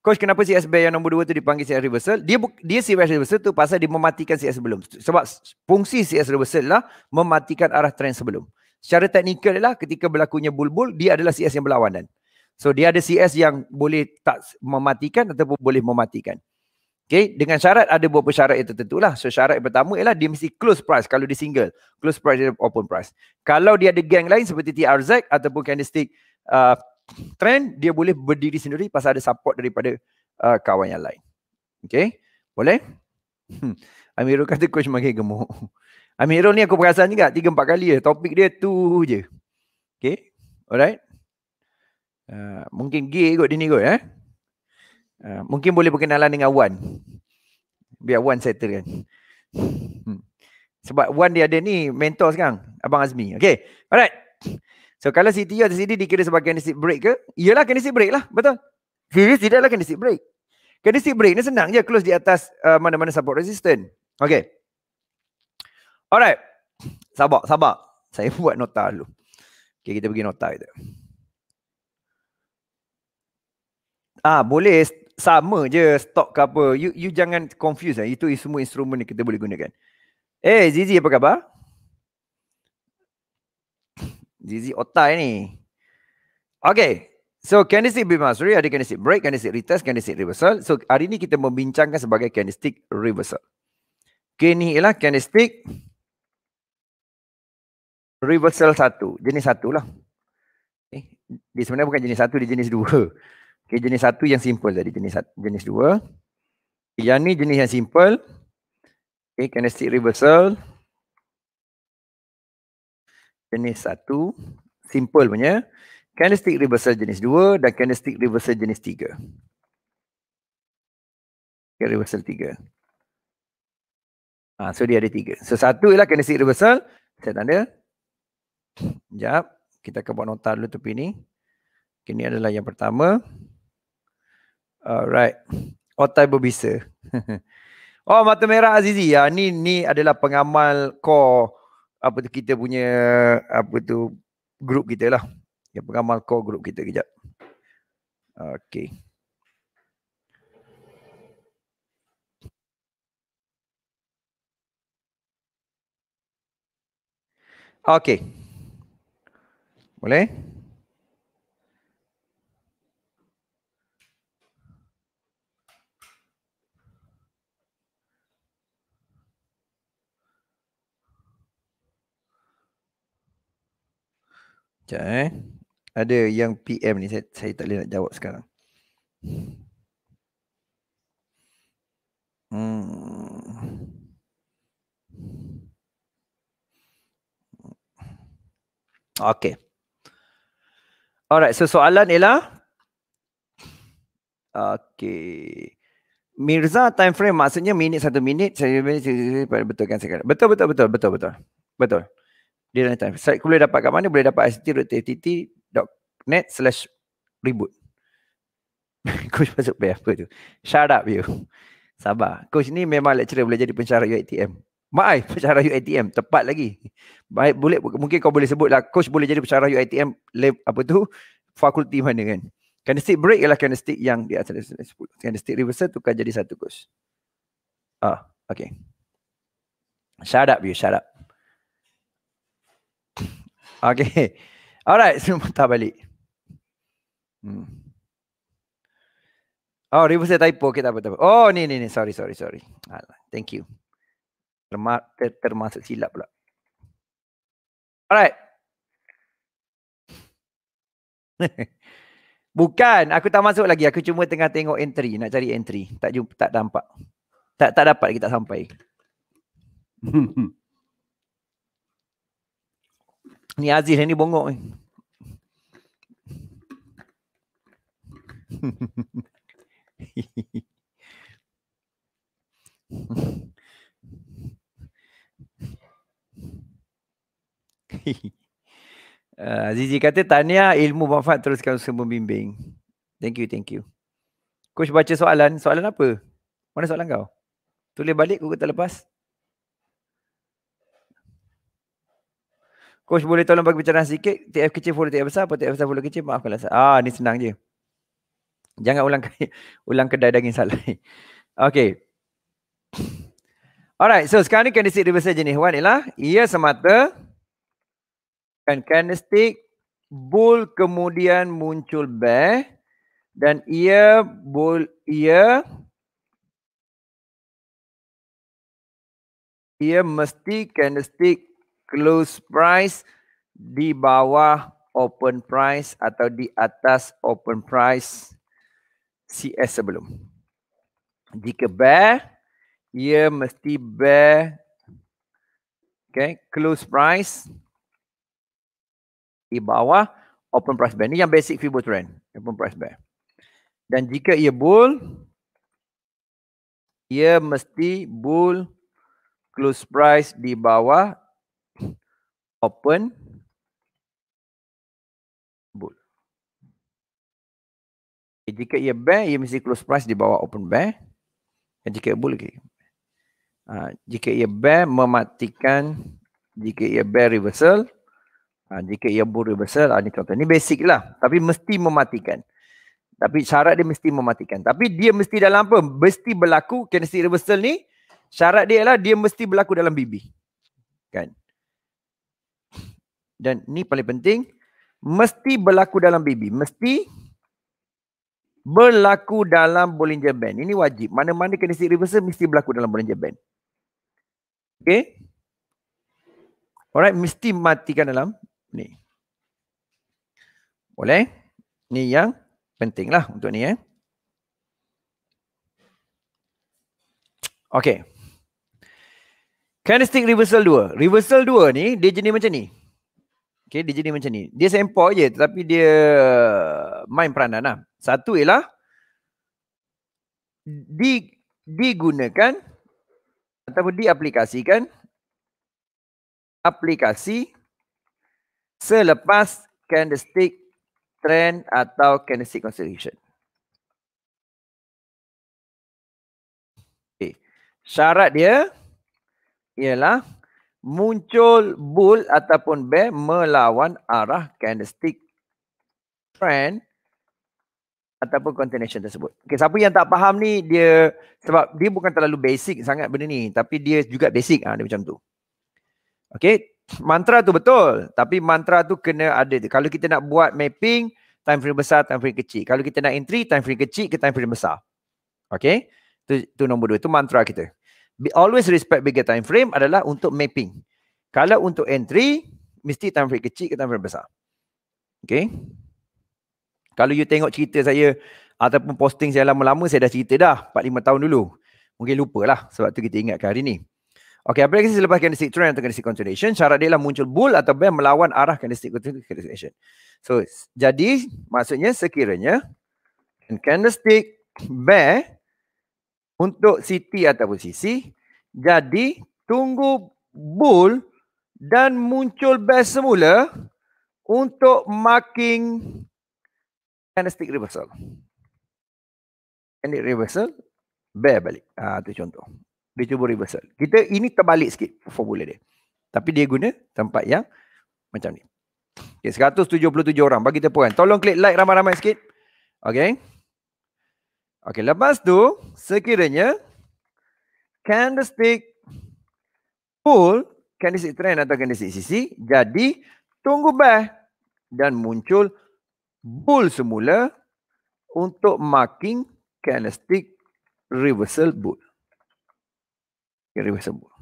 Coach kenapa si Bear yang nombor dua tu dipanggil CS Reversal? Dia dia CS Reversal tu pasal dia mematikan CS sebelum. Sebab fungsi CS Reversal lah mematikan arah trend sebelum. Secara teknikal lah ketika berlakunya bulbul dia adalah CS yang berlawanan. So dia ada CS yang boleh tak mematikan ataupun boleh mematikan. Okay, dengan syarat ada beberapa syarat yang tertentu lah. So syarat yang pertama ialah dia mesti close price kalau dia single. Close price dia open price. Kalau dia ada gang lain seperti TRZ ataupun Candlestick uh, trend dia boleh berdiri sendiri pasal ada support daripada uh, kawan yang lain. Okay? Boleh? Hmm. Amirul kata coach makin gemuk. Amirul ni aku perasan juga tiga empat kali je. Topik dia tu je. Okay? Alright? Uh, mungkin gay kot dia ni kot eh. Uh, mungkin boleh berkenalan dengan Wan. Biar Wan settle kan. Hmm. Sebab Wan dia ada ni mentor sekarang. Abang Azmi. Okay? Alright? So kalau CTO atau CD dikira sebagai candidate break ke? Iyalah candidate break lah, betul. Furious tidaklah lah candidate break. Candidate break ni senang je close di atas uh, mana-mana support resistant. Okay. Alright. Sabar, sabar. Saya buat nota dulu. Okay, kita pergi nota kita. Ah, boleh sama je stock ke apa. You you jangan confuse lah. Itu semua instrumen ni kita boleh gunakan. Eh, Zizi apa khabar? Zizi otai ni. Okay. So candlestick bimasuri ah, ada candlestick break, candlestick retest, candlestick reversal. So hari ini kita membincangkan sebagai candlestick reversal. Okay ialah candlestick reversal satu. Jenis satu lah. Okay. Eh, dia sebenarnya bukan jenis satu, dia jenis dua. Okay jenis satu yang simple tadi. Jenis, jenis dua. Yang ni jenis yang simple. Okay candlestick reversal. Reversal jenis satu, simple punya. Candlestick reversal jenis dua dan candlestick reversal jenis tiga. Okay, reversal tiga. Ha, so dia ada tiga. So satu ialah candlestick reversal. Saya tanda. Sekejap. Kita akan buat nota dulu tepi ni. Okay, ni adalah yang pertama. Alright. Otai berbisa. oh, mata merah Azizi. Ya, ni, ni adalah pengamal core apa tu kita punya apa tu grup kita lah yang pengamal core grup kita kejap Okay. Okay. boleh Sekejap eh. Ada yang PM ni saya, saya tak boleh nak jawab sekarang. Hmm. Okay. Alright, so soalan ialah Okay. Mirza time frame maksudnya minit satu minit saya betul kan betul betul betul betul betul betul dia dah datang. Site boleh dapat kat mana? Boleh dapat http://net/reboot. Coach masuk pay apa tu? Shut up you. Sabar. Coach ni memang lecturer boleh jadi pencara UITM. Maaf, pencara UITM. Tepat lagi. Baik, boleh mungkin kau boleh sebut lah. Coach boleh jadi pencara UITM lab, apa tu? Fakulti mana kan? Candlestick break ialah candlestick yang di atas. Candlestick reversal tukar jadi satu coach. Ah, okay. Shut up you, shut up. Okay, Alright, semua patah balik. Hmm. Oh, reverse typo. Okay, tak apa, tak apa. Oh, ni, ni, ni. Sorry, sorry, sorry. Alah, thank you. Terma ter termasuk silap pula. Alright. Bukan, aku tak masuk lagi. Aku cuma tengah tengok entry, nak cari entry. Tak jumpa, tak nampak. Tak tak dapat lagi tak sampai. Ni Aziz ni bongok ni. uh, ah, Zizi kata tanya ilmu manfaat teruskan usaha membimbing Thank you, thank you Coach baca soalan, soalan apa? Mana soalan kau? Tulis balik, aku tak lepas Coach boleh tolong bagi pencerahan sikit. TF kecil follow TF besar. Apa TF besar follow kecil. Maafkanlah. Ah, ni senang je. Jangan ulang kali. Ulang kedai daging salah. Okay. Alright. So sekarang ni candlestick dia besar jenis. One ialah. Ia semata. Dan candlestick. Bull kemudian muncul bear. Dan ia bull. Ia. Ia mesti candlestick close price di bawah open price atau di atas open price CS sebelum. Jika bear, ia mesti bear okay, close price di bawah open price bear. Ini yang basic Fibo trend, open price bear. Dan jika ia bull, ia mesti bull close price di bawah open bull. Okay, eh, jika ia bear, ia mesti close price di bawah open bear. Dan jika bull lagi. Uh, jika ia bear, mematikan. Jika ia bear, reversal. Uh, jika ia bull, reversal. Uh, ah, ini contoh. Ini basic lah. Tapi mesti mematikan. Tapi syarat dia mesti mematikan. Tapi dia mesti dalam apa? Mesti berlaku. Kinesis reversal ni. Syarat dia lah dia mesti berlaku dalam BB. Kan? dan ni paling penting mesti berlaku dalam baby mesti berlaku dalam Bollinger Band. Ini wajib. Mana-mana kinetic reversal mesti berlaku dalam Bollinger Band. Okay. Alright. Mesti matikan dalam ni. Boleh. Ni yang penting lah untuk ni eh. Okay. Kinetic reversal 2. Reversal 2 ni dia jenis macam ni. Okay, dia jadi macam ni. Dia sempo je tetapi dia uh, main peranan lah. Satu ialah di, digunakan ataupun diaplikasikan aplikasi selepas candlestick trend atau candlestick consolidation. Okay. Syarat dia ialah muncul bull ataupun bear melawan arah candlestick trend ataupun continuation tersebut. Okey, siapa yang tak faham ni dia sebab dia bukan terlalu basic sangat benda ni tapi dia juga basic ah ha, dia macam tu. Okey, mantra tu betul tapi mantra tu kena ada. Kalau kita nak buat mapping time frame besar, time frame kecil. Kalau kita nak entry time frame kecil ke time frame besar. Okey. Tu, tu nombor dua. Tu mantra kita always respect bigger time frame adalah untuk mapping. Kalau untuk entry, mesti time frame kecil ke time frame besar. Okay. Kalau you tengok cerita saya ataupun posting saya lama-lama, saya dah cerita dah 4-5 tahun dulu. Mungkin lupa lah sebab tu kita ingatkan hari ni. Okay, apa yang lagi selepas candlestick trend atau candlestick continuation, syarat dia lah muncul bull atau bear melawan arah candlestick continuation. So, jadi maksudnya sekiranya candlestick bear untuk City ataupun Sisi. Jadi tunggu bull dan muncul best semula untuk marking candlestick reversal. Candlestick reversal bear balik. Ah tu contoh. Dia cuba reversal. Kita ini terbalik sikit formula dia. Tapi dia guna tempat yang macam ni. Okay, 177 orang bagi tepuan. Tolong klik like ramai-ramai sikit. Okay. Okey, lepas tu sekiranya candlestick pull candlestick trend atau candlestick sisi jadi tunggu bah dan muncul bull semula untuk marking candlestick reversal bull. Okay, reversal bull.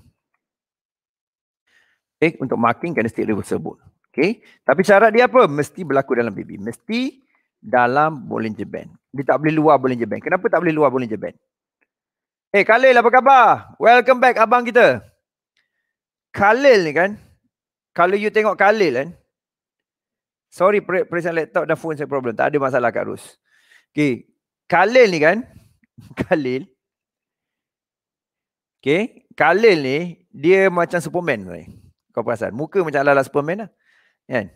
Okay, untuk marking candlestick reversal bull. Okay. Tapi syarat dia apa? Mesti berlaku dalam baby. Mesti dalam Bollinger Band. Dia tak boleh luar Bollinger Band. Kenapa tak boleh luar Bollinger Band? Eh hey, Khalil apa khabar? Welcome back abang kita. Khalil ni kan. Kalau you tengok Khalil kan. Sorry per- perisian laptop dan phone saya problem. Tak ada masalah Kak Rus. Okay. Khalil ni kan. Khalil. Okay. Khalil ni dia macam Superman. Kan? Kau perasan. Muka macam ala-ala Superman lah. Kan.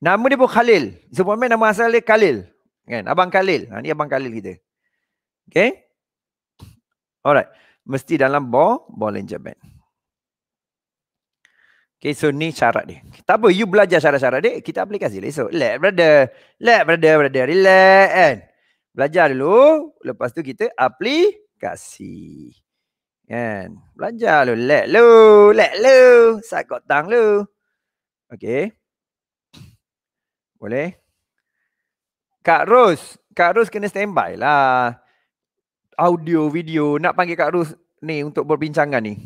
Nama dia pun Khalil. Sebuah nama asal dia Khalil. Kan? Abang Khalil. Ha, ni Abang Khalil kita. Okay. Alright. Mesti dalam ball, ball in Japan. Okay, so ni syarat dia. Tak apa, you belajar syarat-syarat dia, kita aplikasi lah esok. Let brother, let brother, brother, relax kan. Belajar dulu, lepas tu kita aplikasi. Kan, belajar dulu, let lu, let lu, sakot tang lu. Okay. Boleh? Kak Ros, Kak Ros kena standby lah. Audio, video, nak panggil Kak Ros ni untuk berbincangan ni.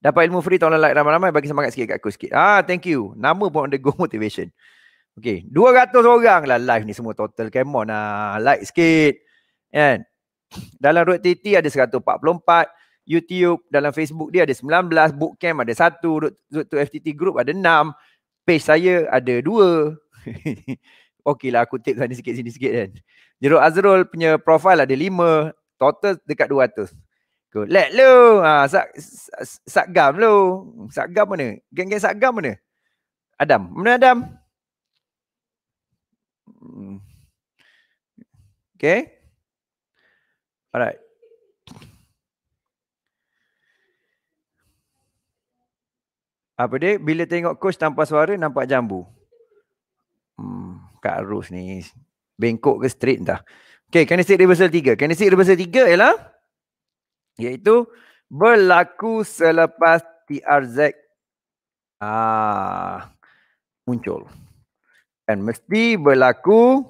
Dapat ilmu free, tolong like ramai-ramai, bagi semangat sikit kat aku sikit. Ah, thank you. Nama pun on the go motivation. Okay, 200 orang lah live ni semua total. Come on lah, like sikit. And dalam Road TT ada 144. YouTube, dalam Facebook dia ada 19. Bootcamp ada 1. Road, Road to FTT Group ada 6 page saya ada dua. Okey lah aku tip sana sikit sini sikit kan. Jeruk Azrul punya profile ada lima. Total dekat dua ratus. Go let lo. Ha, sak, sak, gam lo. Sak gam mana? Geng-geng sak gam mana? Adam. Mana Adam? Hmm. Okay. Alright. apa dia bila tengok coach tanpa suara nampak jambu hmm kat arus ni bengkok ke straight dah okey kinetic reversal 3 kinetic reversal tiga, ialah iaitu berlaku selepas TRZ ah muncul dan mesti berlaku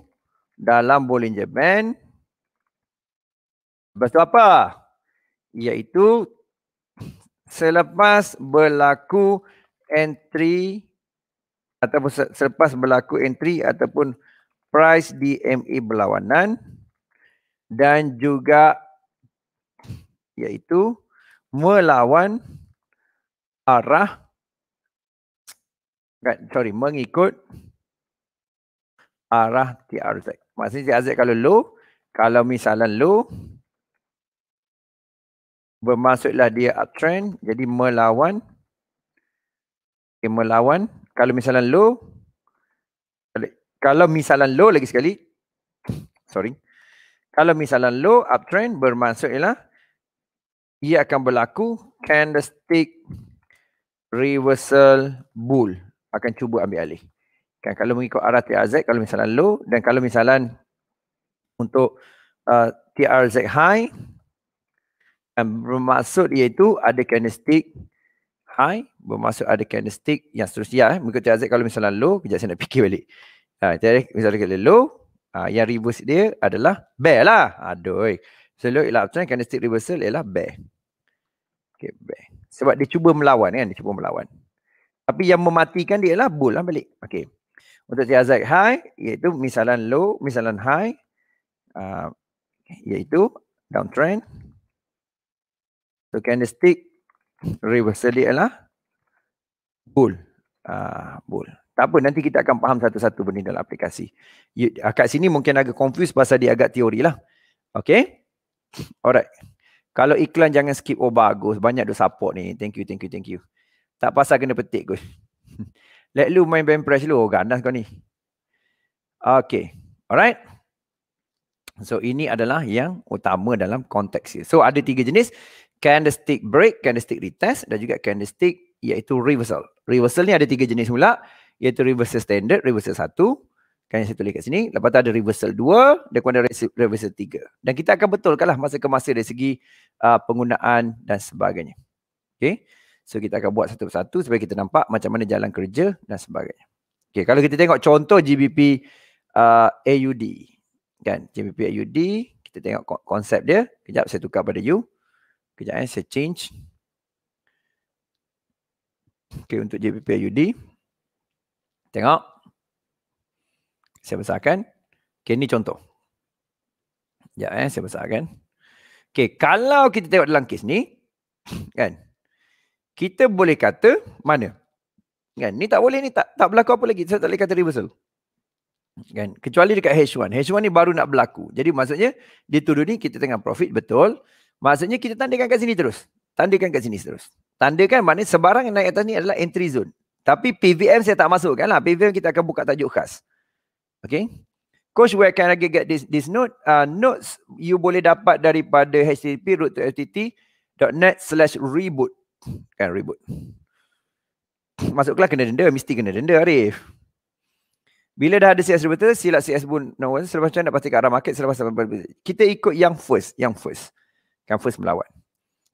dalam Bollinger Band lepas tu apa iaitu selepas berlaku entry ataupun selepas berlaku entry ataupun price DMA e berlawanan dan juga iaitu melawan arah kan, sorry mengikut arah TRZ. Maksudnya TRZ kalau low, kalau misalnya low bermaksudlah dia uptrend jadi melawan okay, melawan kalau misalan low kalau misalan low lagi sekali sorry kalau misalan low uptrend bermaksud ialah ia akan berlaku candlestick reversal bull akan cuba ambil alih kan kalau mengikut arah TRZ kalau misalan low dan kalau misalan untuk uh, TRZ high yang bermaksud iaitu ada kinestik high, bermaksud ada kinestik yang seterusnya. Eh. Ya, Mengikut Aziz kalau misalnya low, kejap saya nak fikir balik. Ha, jadi misalnya kalau low, ha, yang reverse dia adalah bear lah. Aduh. So low ialah uptrend, kinestik reversal ialah bear. Okay, bear. Sebab dia cuba melawan kan, dia cuba melawan. Tapi yang mematikan dia ialah bull lah balik. Okay. Untuk Cik Azad high, iaitu misalnya low, misalnya high, uh, iaitu downtrend. So candlestick reversal dia ialah bull. Uh, ah, bull. Tak apa nanti kita akan faham satu-satu benda dalam aplikasi. You, ah, kat sini mungkin agak confuse pasal dia agak teori lah. Okay. Alright. Kalau iklan jangan skip. Oh bagus. Banyak dah support ni. Thank you, thank you, thank you. Tak pasal kena petik kot. Let lu main band press lu. Oh ganas kau ni. Okay. Alright. So ini adalah yang utama dalam konteks ni. So ada tiga jenis candlestick break, candlestick retest dan juga candlestick iaitu reversal. Reversal ni ada tiga jenis mula, iaitu reversal standard, reversal satu kan yang saya tulis kat sini. Lepas tu ada reversal dua dan kemudian reversal tiga. Dan kita akan betulkan lah masa ke masa dari segi uh, penggunaan dan sebagainya. Okay. So kita akan buat satu persatu supaya kita nampak macam mana jalan kerja dan sebagainya. Okay. Kalau kita tengok contoh GBP uh, AUD kan. GBP AUD kita tengok konsep dia. Kejap saya tukar pada you. Kejap eh, saya change. Okay, untuk JPP AUD. Tengok. Saya besarkan. Okay, ni contoh. Sekejap eh, saya besarkan. Okay, kalau kita tengok dalam kes ni, kan, kita boleh kata mana? Kan, ni tak boleh ni, tak tak berlaku apa lagi. Saya tak boleh kata reversal. Kan, kecuali dekat H1. H1 ni baru nak berlaku. Jadi maksudnya, dia turun ni kita tengah profit betul. Maksudnya kita tandakan kat sini terus. Tandakan kat sini terus. Tandakan maknanya sebarang yang naik atas ni adalah entry zone. Tapi PVM saya tak masukkan lah. PVM kita akan buka tajuk khas. Okay. Coach, where can I get this, this note? Uh, notes you boleh dapat daripada http root to ftt.net slash reboot. Kan reboot. Masuklah kena denda. Mesti kena denda Arif. Bila dah ada CS reboot, silap CS pun. No, selepas macam nak pastikan arah market. Selepas, selepas, Kita ikut yang first. Yang first kan first melawan.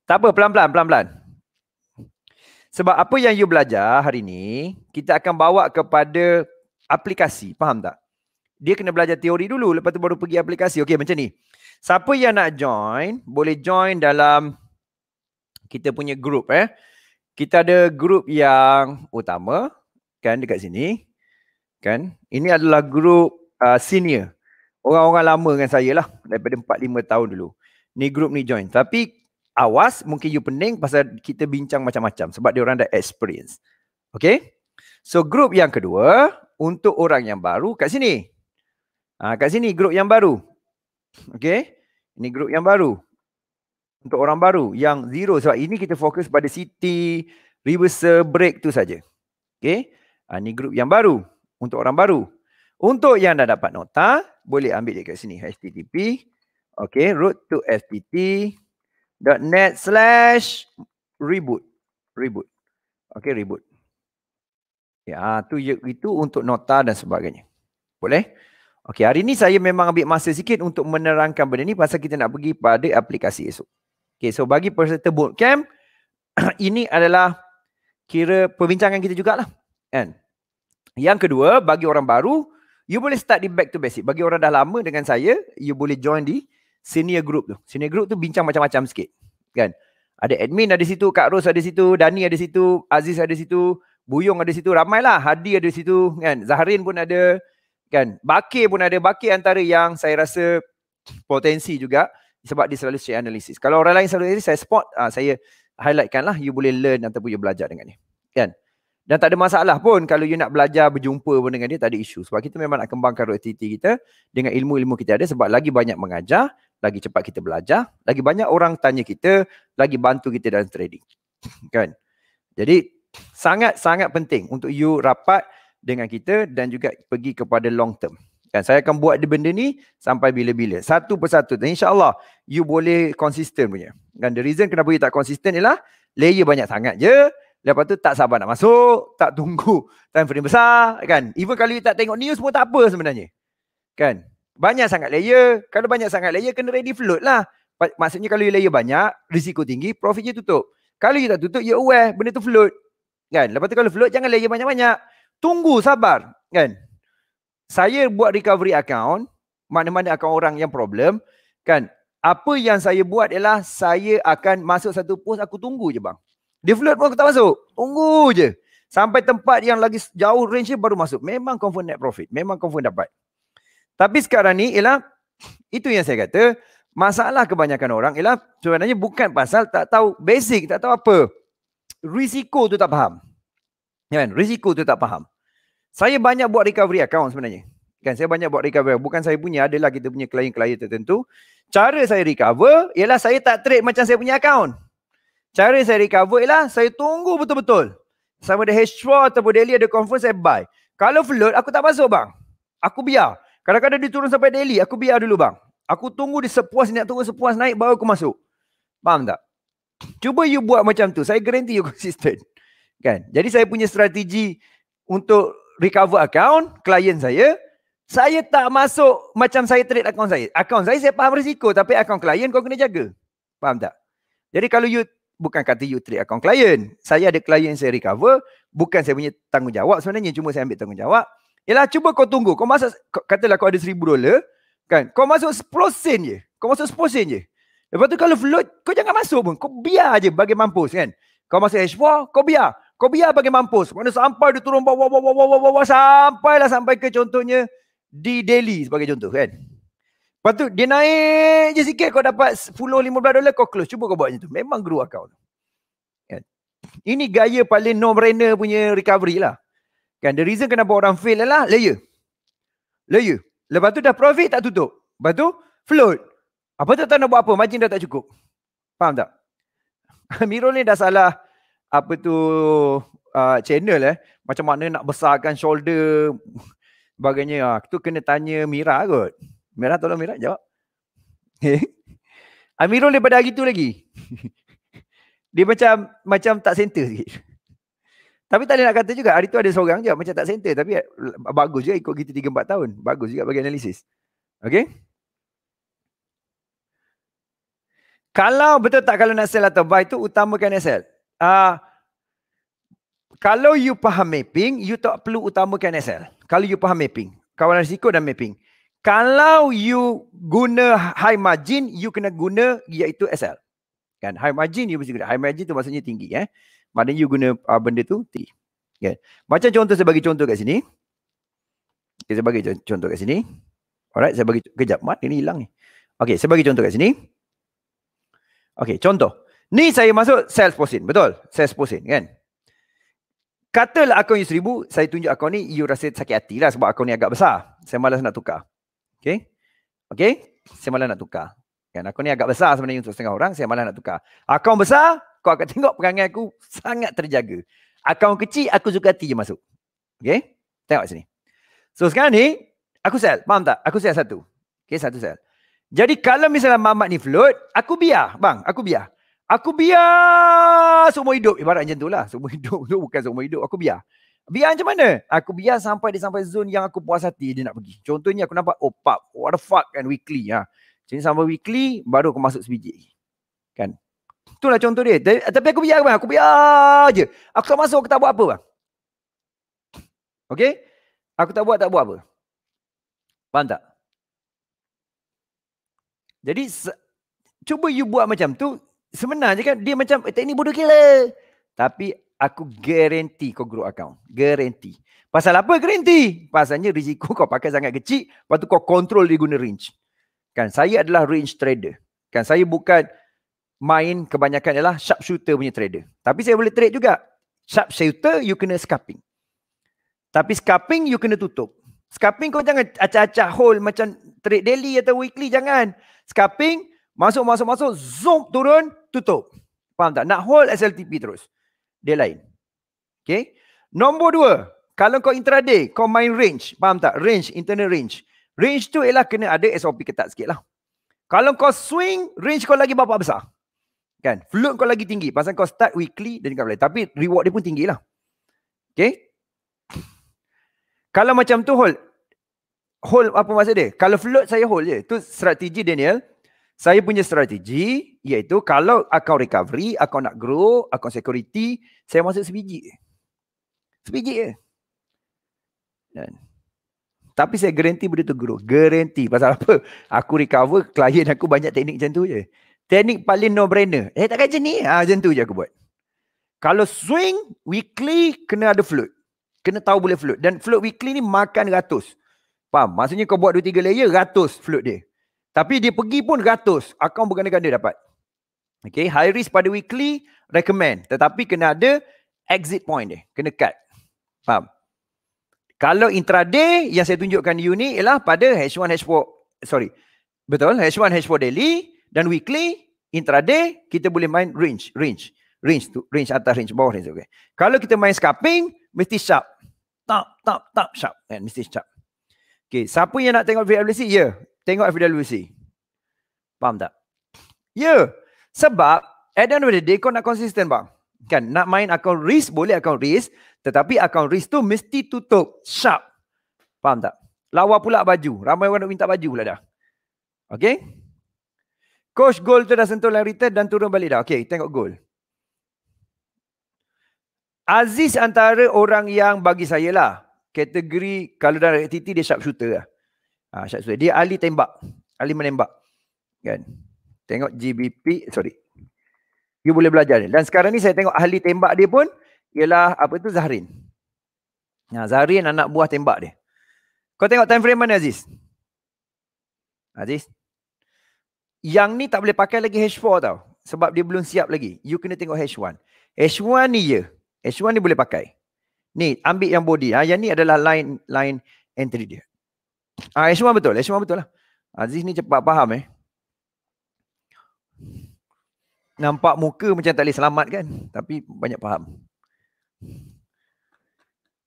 Tak apa, pelan-pelan, pelan-pelan. Sebab apa yang you belajar hari ni, kita akan bawa kepada aplikasi. Faham tak? Dia kena belajar teori dulu, lepas tu baru pergi aplikasi. Okey, macam ni. Siapa yang nak join, boleh join dalam kita punya group eh. Kita ada group yang utama, kan dekat sini. Kan? Ini adalah group uh, senior. Orang-orang lama dengan saya lah. Daripada 4-5 tahun dulu ni group ni join. Tapi awas mungkin you pening pasal kita bincang macam-macam sebab dia orang dah experience. Okay. So group yang kedua untuk orang yang baru kat sini. Ah, kat sini group yang baru. Okay. Ini group yang baru. Untuk orang baru yang zero sebab ini kita fokus pada city reverse break tu saja. Okay. Ah, ha, ini group yang baru. Untuk orang baru. Untuk yang dah dapat nota boleh ambil dekat sini http Okay, root to fpt.net slash reboot. Reboot. Okay, reboot. Ya, tu itu untuk nota dan sebagainya. Boleh? Okay, hari ni saya memang ambil masa sikit untuk menerangkan benda ni pasal kita nak pergi pada aplikasi esok. Okay, so bagi peserta bootcamp, ini adalah kira perbincangan kita jugalah. Kan? Yang kedua, bagi orang baru, you boleh start di back to basic. Bagi orang dah lama dengan saya, you boleh join di senior group tu. Senior group tu bincang macam-macam sikit. Kan? Ada admin ada situ, Kak Ros ada situ, Dani ada situ, Aziz ada situ, Buyung ada situ, ramailah. Hadi ada situ, kan? Zaharin pun ada, kan? Bakir pun ada. Bakir antara yang saya rasa potensi juga sebab dia selalu share analisis. Kalau orang lain selalu analisis, saya spot, ha, saya highlightkan lah. You boleh learn ataupun you belajar dengan dia. Kan? Dan tak ada masalah pun kalau you nak belajar berjumpa pun dengan dia, tak ada isu. Sebab kita memang nak kembangkan aktiviti kita dengan ilmu-ilmu kita ada sebab lagi banyak mengajar, lagi cepat kita belajar, lagi banyak orang tanya kita, lagi bantu kita dalam trading. Kan? Jadi sangat-sangat penting untuk you rapat dengan kita dan juga pergi kepada long term. Kan? Saya akan buat benda ni sampai bila-bila. Satu persatu. Dan insyaAllah you boleh konsisten punya. Kan? The reason kenapa you tak konsisten ialah layer banyak sangat je. Lepas tu tak sabar nak masuk, tak tunggu time frame besar kan. Even kalau you tak tengok news pun tak apa sebenarnya. Kan? banyak sangat layer. Kalau banyak sangat layer, kena ready float lah. Maksudnya kalau you layer banyak, risiko tinggi, profit you tutup. Kalau you tak tutup, you aware benda tu float. Kan? Lepas tu kalau float, jangan layer banyak-banyak. Tunggu, sabar. Kan? Saya buat recovery account, mana-mana akaun orang yang problem, kan? Apa yang saya buat ialah saya akan masuk satu post, aku tunggu je bang. Dia float pun aku tak masuk. Tunggu je. Sampai tempat yang lagi jauh range dia baru masuk. Memang confirm net profit. Memang confirm dapat. Tapi sekarang ni ialah itu yang saya kata masalah kebanyakan orang ialah sebenarnya bukan pasal tak tahu basic, tak tahu apa. Risiko tu tak faham. Ya kan? Risiko tu tak faham. Saya banyak buat recovery account sebenarnya. Kan saya banyak buat recovery. Bukan saya punya, adalah kita punya klien-klien tertentu. Cara saya recover ialah saya tak trade macam saya punya account. Cara saya recover ialah saya tunggu betul-betul. Sama ada hedge fraud ataupun daily ada conference saya buy. Kalau float aku tak masuk bang. Aku biar. Kadang-kadang dia turun sampai Delhi, aku biar dulu bang. Aku tunggu dia sepuas ni, nak tunggu sepuas naik baru aku masuk. Faham tak? Cuba you buat macam tu. Saya guarantee you consistent. Kan? Jadi saya punya strategi untuk recover account klien saya, saya tak masuk macam saya trade account saya. Account saya saya faham risiko tapi account klien kau kena jaga. Faham tak? Jadi kalau you bukan kata you trade account klien, saya ada klien saya recover, bukan saya punya tanggungjawab sebenarnya cuma saya ambil tanggungjawab ialah cuba kau tunggu. Kau masuk, katalah kau ada seribu dolar, kan? Kau masuk sepuluh sen je. Kau masuk sepuluh sen je. Lepas tu kalau float, kau jangan masuk pun. Kau biar je bagi mampus, kan? Kau masuk H4, kau biar. Kau biar bagi mampus. Mana sampai dia turun bawah, bawah, bawah, bawah, bawah, sampailah sampai ke contohnya di Delhi sebagai contoh, kan? Lepas tu dia naik je sikit, kau dapat 10, 15 dolar, kau close. Cuba kau buat macam tu. Memang grow account. Kan? Ini gaya paling no-brainer punya recovery lah. Kan the reason kenapa orang fail adalah layer. Layer. Lepas tu dah profit tak tutup. Lepas tu float. Apa tu tak nak buat apa? Margin dah tak cukup. Faham tak? Mirul ni dah salah apa tu uh, channel eh. Macam mana nak besarkan shoulder sebagainya. Ah, tu kena tanya Mira kot. Mira tolong Mira jawab. Amirul ah, daripada hari tu lagi. Dia macam macam tak center sikit. Tapi tak boleh nak kata juga hari tu ada seorang je macam tak center tapi eh, bagus juga ikut kita 3 4 tahun. Bagus juga bagi analisis. Okay. Kalau betul tak kalau nak sell atau buy tu utamakan sell. Uh, ah, kalau you faham mapping, you tak perlu utamakan sell. Kalau you faham mapping, kawalan risiko dan mapping. Kalau you guna high margin, you kena guna iaitu SL. Kan high margin you mesti guna. High margin tu maksudnya tinggi eh. Maknanya you guna uh, benda tu T. Okay. Macam contoh saya bagi contoh kat sini. Okay, saya bagi contoh kat sini. Alright, saya bagi kejap. Mat ini hilang ni. Okay, saya bagi contoh kat sini. Okay, contoh. Ni saya masuk sales posin. Betul? Sales posin kan? Katalah akaun you seribu, saya tunjuk akaun ni, you rasa sakit hati lah sebab akaun ni agak besar. Saya malas nak tukar. Okay? Okay? Saya malas nak tukar. Kan, akaun ni agak besar sebenarnya untuk setengah orang, saya malas nak tukar. Akaun besar, kau akan tengok perangai aku sangat terjaga. Akaun kecil, aku suka hati je masuk. Okay? Tengok sini. So sekarang ni, aku sell. Faham tak? Aku sell satu. Okay, satu sell. Jadi kalau misalnya mamat ni float, aku biar. Bang, aku biar. Aku biar seumur hidup. Ibarat macam tu lah. Seumur hidup tu bukan seumur hidup. Aku biar. Biar macam mana? Aku biar sampai dia sampai zone yang aku puas hati dia nak pergi. Contohnya aku nampak, oh pap, what the fuck kan weekly. Ha. Jadi sampai weekly, baru aku masuk sebiji. Kan? Itulah contoh dia. Tapi aku biar bang. Aku biar je. Aku tak masuk. Aku tak buat apa bang. Okay? Aku tak buat, tak buat apa. Faham tak? Jadi, cuba you buat macam tu. Sebenarnya kan, dia macam eh, teknik bodoh gila. Tapi, aku garanti kau grow account. Garanti. Pasal apa garanti? Pasalnya risiko kau pakai sangat kecil. Lepas tu kau control dia guna range. Kan, saya adalah range trader. Kan, saya bukan main kebanyakan ialah sharpshooter punya trader. Tapi saya boleh trade juga. Sharpshooter, you kena scalping. Tapi scalping, you kena tutup. Scalping kau jangan acah-acah hold macam trade daily atau weekly, jangan. Scalping, masuk-masuk-masuk, zoom, turun, tutup. Faham tak? Nak hold SLTP terus. Dia lain. Okay. Nombor dua, kalau kau intraday, kau main range. Faham tak? Range, internal range. Range tu ialah kena ada SOP ketat sikit lah. Kalau kau swing, range kau lagi berapa besar? Kan? Float kau lagi tinggi. Pasal kau start weekly dan juga boleh. Tapi reward dia pun tinggi lah. Okay? Kalau macam tu hold. Hold apa maksud dia? Kalau float saya hold je. Tu strategi Daniel. Saya punya strategi iaitu kalau akaun recovery, akaun nak grow, akaun security, saya masuk sebiji. Sebiji je. Dan. Tapi saya garanti benda tu grow. Garanti. Pasal apa? Aku recover, klien aku banyak teknik macam tu je. Teknik paling no brainer. Eh takkan macam ni? Ha, macam tu je aku buat. Kalau swing weekly kena ada float. Kena tahu boleh float. Dan float weekly ni makan ratus. Faham? Maksudnya kau buat dua tiga layer, ratus float dia. Tapi dia pergi pun ratus. Akaun berganda-ganda dapat. Okay, high risk pada weekly, recommend. Tetapi kena ada exit point dia. Kena cut. Faham? Kalau intraday, yang saya tunjukkan di ni ialah pada H1, H4. Sorry. Betul? H1, H4 daily dan weekly intraday kita boleh main range range range tu range atas range bawah range Okay. kalau kita main scalping mesti sharp tap tap tap sharp kan mesti sharp Okay. siapa yang nak tengok FWC ya tengok FWC faham tak ya sebab at the end of the day kau nak konsisten bang kan nak main account risk boleh account risk tetapi account risk tu mesti tutup sharp faham tak lawa pula baju ramai orang nak minta baju pula dah Okay? Coach gol tu dah sentuh lari ter dan turun balik dah. Okey, tengok gol. Aziz antara orang yang bagi saya lah. Kategori kalau dalam aktiviti dia sharp shooter lah. Ha, sharp shooter. Dia ahli tembak. Ahli menembak. Kan? Tengok GBP. Sorry. Dia boleh belajar ni. Dan sekarang ni saya tengok ahli tembak dia pun ialah apa tu Zahrin. Nah, ha, Zahrin anak buah tembak dia. Kau tengok time frame mana Aziz? Aziz, yang ni tak boleh pakai lagi H4 tau. Sebab dia belum siap lagi. You kena tengok H1. H1 ni je. H1 ni boleh pakai. Ni ambil yang body. Ha, yang ni adalah line line entry dia. Ah ha, H1 betul. H1 betul lah. Aziz ni cepat faham eh. Nampak muka macam tak boleh selamat kan. Tapi banyak faham.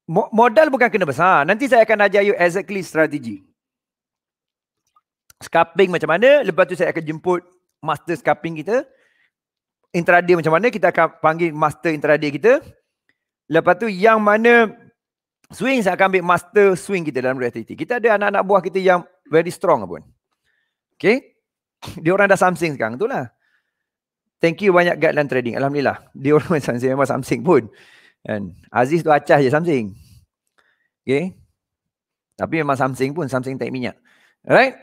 Modal bukan kena besar. Nanti saya akan ajar you exactly strategi scalping macam mana. Lepas tu saya akan jemput master scalping kita. Intraday macam mana. Kita akan panggil master intraday kita. Lepas tu yang mana swing saya akan ambil master swing kita dalam reality. Kita ada anak-anak buah kita yang very strong pun. Lah, okay. Dia orang dah Samsung sekarang. Itulah. Thank you banyak dalam trading. Alhamdulillah. Dia orang Samsung memang Samsung pun. And Aziz tu acah je Samsung. Okay. Tapi memang Samsung pun. Samsung tak minyak. Alright.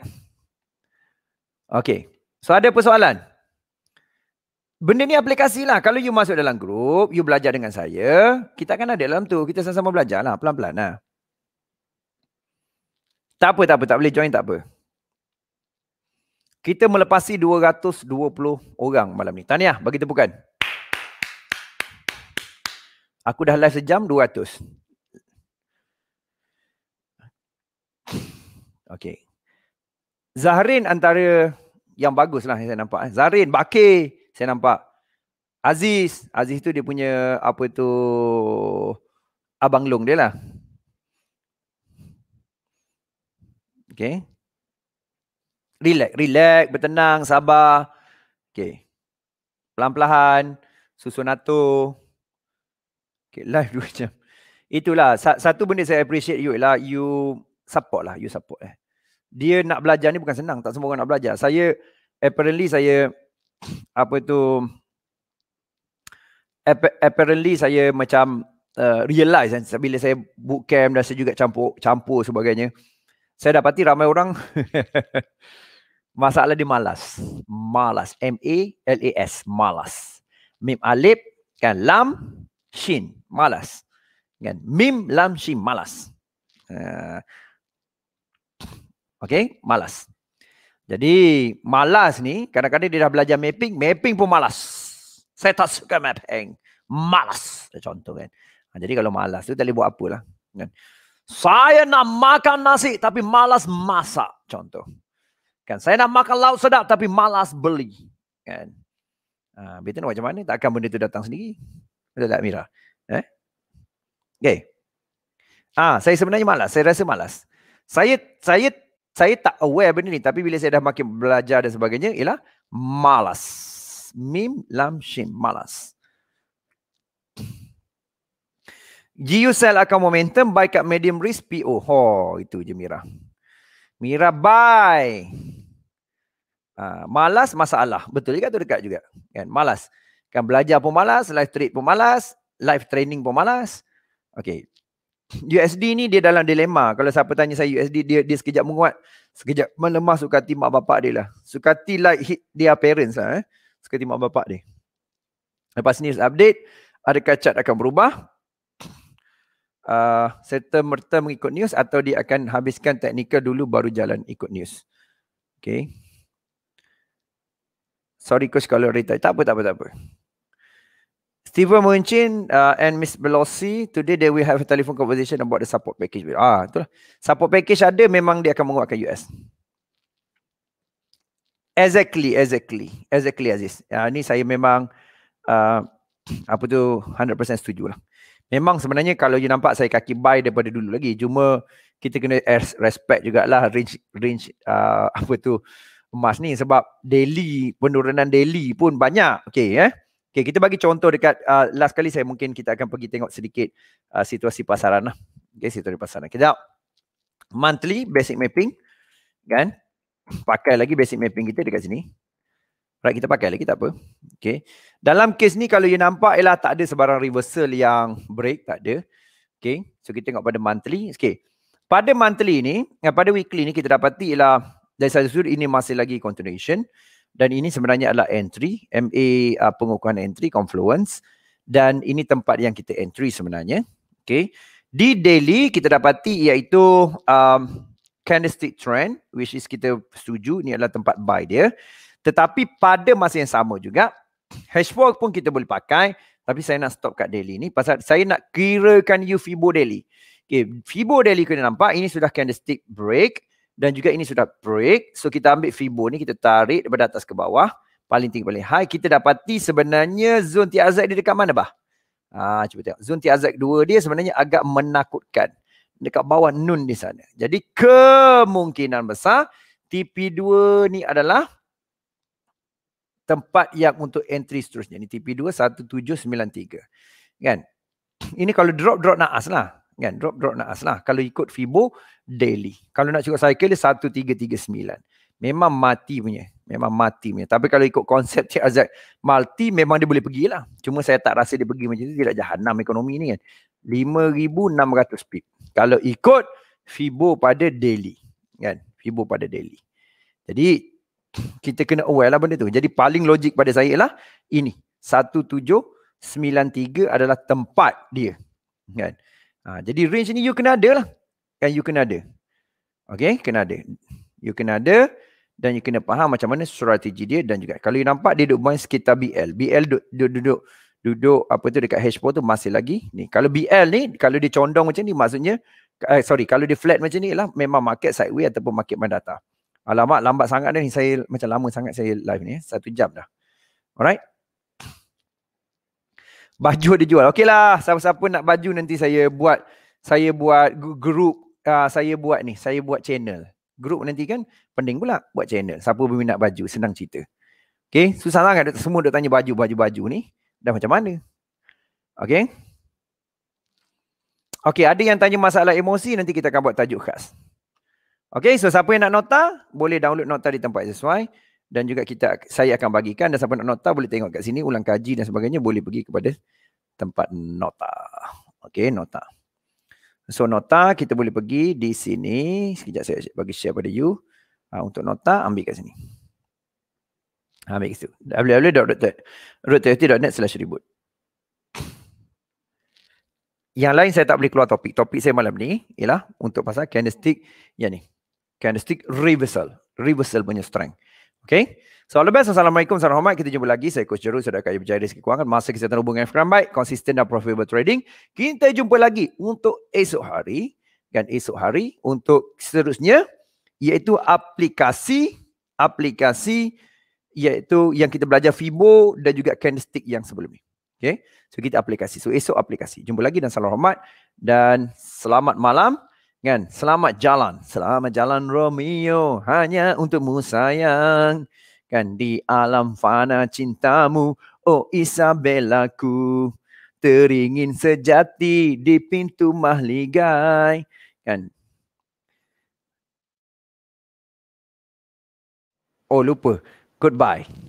Okay. So ada persoalan? Benda ni aplikasi lah. Kalau you masuk dalam grup, you belajar dengan saya, kita akan ada dalam tu. Kita sama-sama belajar lah. Pelan-pelan lah. Tak apa, tak apa. Tak boleh join, tak apa. Kita melepasi 220 orang malam ni. Tahniah, bagi tepukan. Aku dah live sejam, 200. Okay. Zahrin antara yang bagus lah yang saya nampak. Eh. Zahrin, Bakir saya nampak. Aziz. Aziz tu dia punya apa tu Abang Long dia lah. Okay. Relax, relax, bertenang, sabar. Okay. Pelan-pelan. Susun atur. Okay, live dua jam. Itulah, satu benda saya appreciate you ialah you support lah, you support eh dia nak belajar ni bukan senang tak semua orang nak belajar saya apparently saya apa tu apparently saya macam uh, realize kan bila saya bootcamp dan saya juga campur campur sebagainya saya dapati ramai orang masalah dia malas malas M A L A S malas mim alif kan lam shin malas kan mim lam shin malas uh, Okay, malas. Jadi malas ni kadang-kadang dia dah belajar mapping, mapping pun malas. Saya tak suka mapping. Malas. Contoh kan. Ha, jadi kalau malas tu tak boleh buat apalah. Kan? Saya nak makan nasi tapi malas masak. Contoh. Kan? Saya nak makan laut sedap tapi malas beli. Kan? Ha, Bila nak macam mana takkan benda tu datang sendiri. Betul tak Mira? Eh? Okay. Ah, ha, saya sebenarnya malas. Saya rasa malas. Saya saya saya tak aware benda ni tapi bila saya dah makin belajar dan sebagainya ialah malas. Mim lam shim malas. GU sell akan momentum buy kat medium risk PO. Ho, itu je Mira. Mira buy. Uh, malas masalah. Betul juga tu dekat juga. Kan? Malas. Kan belajar pun malas, live trade pun malas, live training pun malas. Okay, USD ni dia dalam dilema. Kalau siapa tanya saya USD dia dia sekejap menguat, sekejap melemah sukati mak bapak dia lah. Sukati like hit dia parents lah eh. Sukati mak bapak dia. Lepas ni update, adakah chart akan berubah? Uh, serta merta mengikut news atau dia akan habiskan teknikal dulu baru jalan ikut news. Okay. Sorry coach kalau retail. Tak apa, tak apa, tak apa. Steven Munchin uh, and Miss Belosi today they will have a telephone conversation about the support package. Ah, itulah. Support package ada memang dia akan menguatkan US. Exactly, exactly. Exactly Aziz. Uh, ni saya memang uh, apa tu 100% setuju lah. Memang sebenarnya kalau you nampak saya kaki buy daripada dulu lagi. Cuma kita kena respect jugalah range range uh, apa tu emas ni sebab daily penurunan daily pun banyak. Okay eh. Okay, kita bagi contoh dekat uh, last kali saya mungkin kita akan pergi tengok sedikit uh, situasi pasaran lah. Okay, situasi pasaran. Kita Monthly basic mapping. Kan? Pakai lagi basic mapping kita dekat sini. Right, kita pakai lagi tak apa. Okay. Dalam kes ni kalau you nampak ialah tak ada sebarang reversal yang break. Tak ada. Okay. So, kita tengok pada monthly. Okay. Pada monthly ni, eh, pada weekly ni kita dapati ialah dari satu sudut ini masih lagi continuation dan ini sebenarnya adalah entry MA uh, pengukuhan entry confluence dan ini tempat yang kita entry sebenarnya okey di daily kita dapati iaitu um, candlestick trend which is kita setuju ini adalah tempat buy dia tetapi pada masa yang sama juga hash wall pun kita boleh pakai tapi saya nak stop kat daily ni pasal saya nak kirakan you fibo daily okey fibo daily kena nampak ini sudah candlestick break dan juga ini sudah break. So kita ambil fibo ni kita tarik daripada atas ke bawah paling tinggi paling high kita dapati sebenarnya zon TRZ dia dekat mana bah? Ah ha, cuba tengok. Zon TRZ 2 dia sebenarnya agak menakutkan dekat bawah nun di sana. Jadi kemungkinan besar TP2 ni adalah tempat yang untuk entry seterusnya. Ini TP2 1793. Kan? Ini kalau drop drop naas lah kan drop drop naas lah kalau ikut fibo daily kalau nak cukup cycle dia 1339 memang mati punya memang mati punya tapi kalau ikut konsep Cik Azad multi memang dia boleh pergilah cuma saya tak rasa dia pergi macam tu tidak jahanam ekonomi ni kan 5600 pip kalau ikut fibo pada daily kan fibo pada daily jadi kita kena aware lah benda tu jadi paling logik pada saya ialah ini 1793 adalah tempat dia kan Ha, jadi range ni you kena ada lah. Kan you kena ada. Okay, kena ada. You kena ada dan you kena faham macam mana strategi dia dan juga kalau you nampak dia duduk main sekitar BL. BL duduk, duduk, duduk, duduk apa tu dekat hash tu masih lagi. ni. Kalau BL ni, kalau dia condong macam ni maksudnya, eh, sorry, kalau dia flat macam ni lah memang market sideways ataupun market mandata. Alamak, lambat sangat dah ni. Saya macam lama sangat saya live ni. Eh, satu jam dah. Alright baju ada jual. okey lah. siapa-siapa nak baju nanti saya buat saya buat group uh, saya buat ni, saya buat channel. Group nanti kan pending pula buat channel. Siapa berminat baju, senang cerita. Okey, susah sangat kan? semua dah tanya baju-baju-baju ni dah macam mana. Okey. Okey, ada yang tanya masalah emosi nanti kita akan buat tajuk khas. Okey, so siapa yang nak nota, boleh download nota di tempat sesuai dan juga kita saya akan bagikan dan siapa nak nota boleh tengok kat sini ulang kaji dan sebagainya boleh pergi kepada tempat nota. Okey, nota. So nota kita boleh pergi di sini. Sekejap saya bagi share pada you. Ha, untuk nota ambil kat sini. Ha, ambil kat situ. www.rootyft.net ribut. Yang lain saya tak boleh keluar topik. Topik saya malam ni ialah untuk pasal candlestick yang ni. Candlestick reversal. Reversal punya strength. Okay. So all the best. Assalamualaikum. Salam hormat. Kita jumpa lagi. Saya Coach Jerus. Saudara Kaya Berjaya Rizki Kewangan. Masa kita terhubung dengan Fikran Baik. Konsisten dan profitable trading. Kita jumpa lagi untuk esok hari. Dan esok hari untuk seterusnya. Iaitu aplikasi. Aplikasi. Iaitu yang kita belajar Fibo dan juga Candlestick yang sebelum ni. Okay. So kita aplikasi. So esok aplikasi. Jumpa lagi dan salam hormat. Dan selamat malam kan selamat jalan selamat jalan Romeo hanya untukmu sayang kan di alam fana cintamu oh Isabella ku teringin sejati di pintu mahligai kan oh lupa goodbye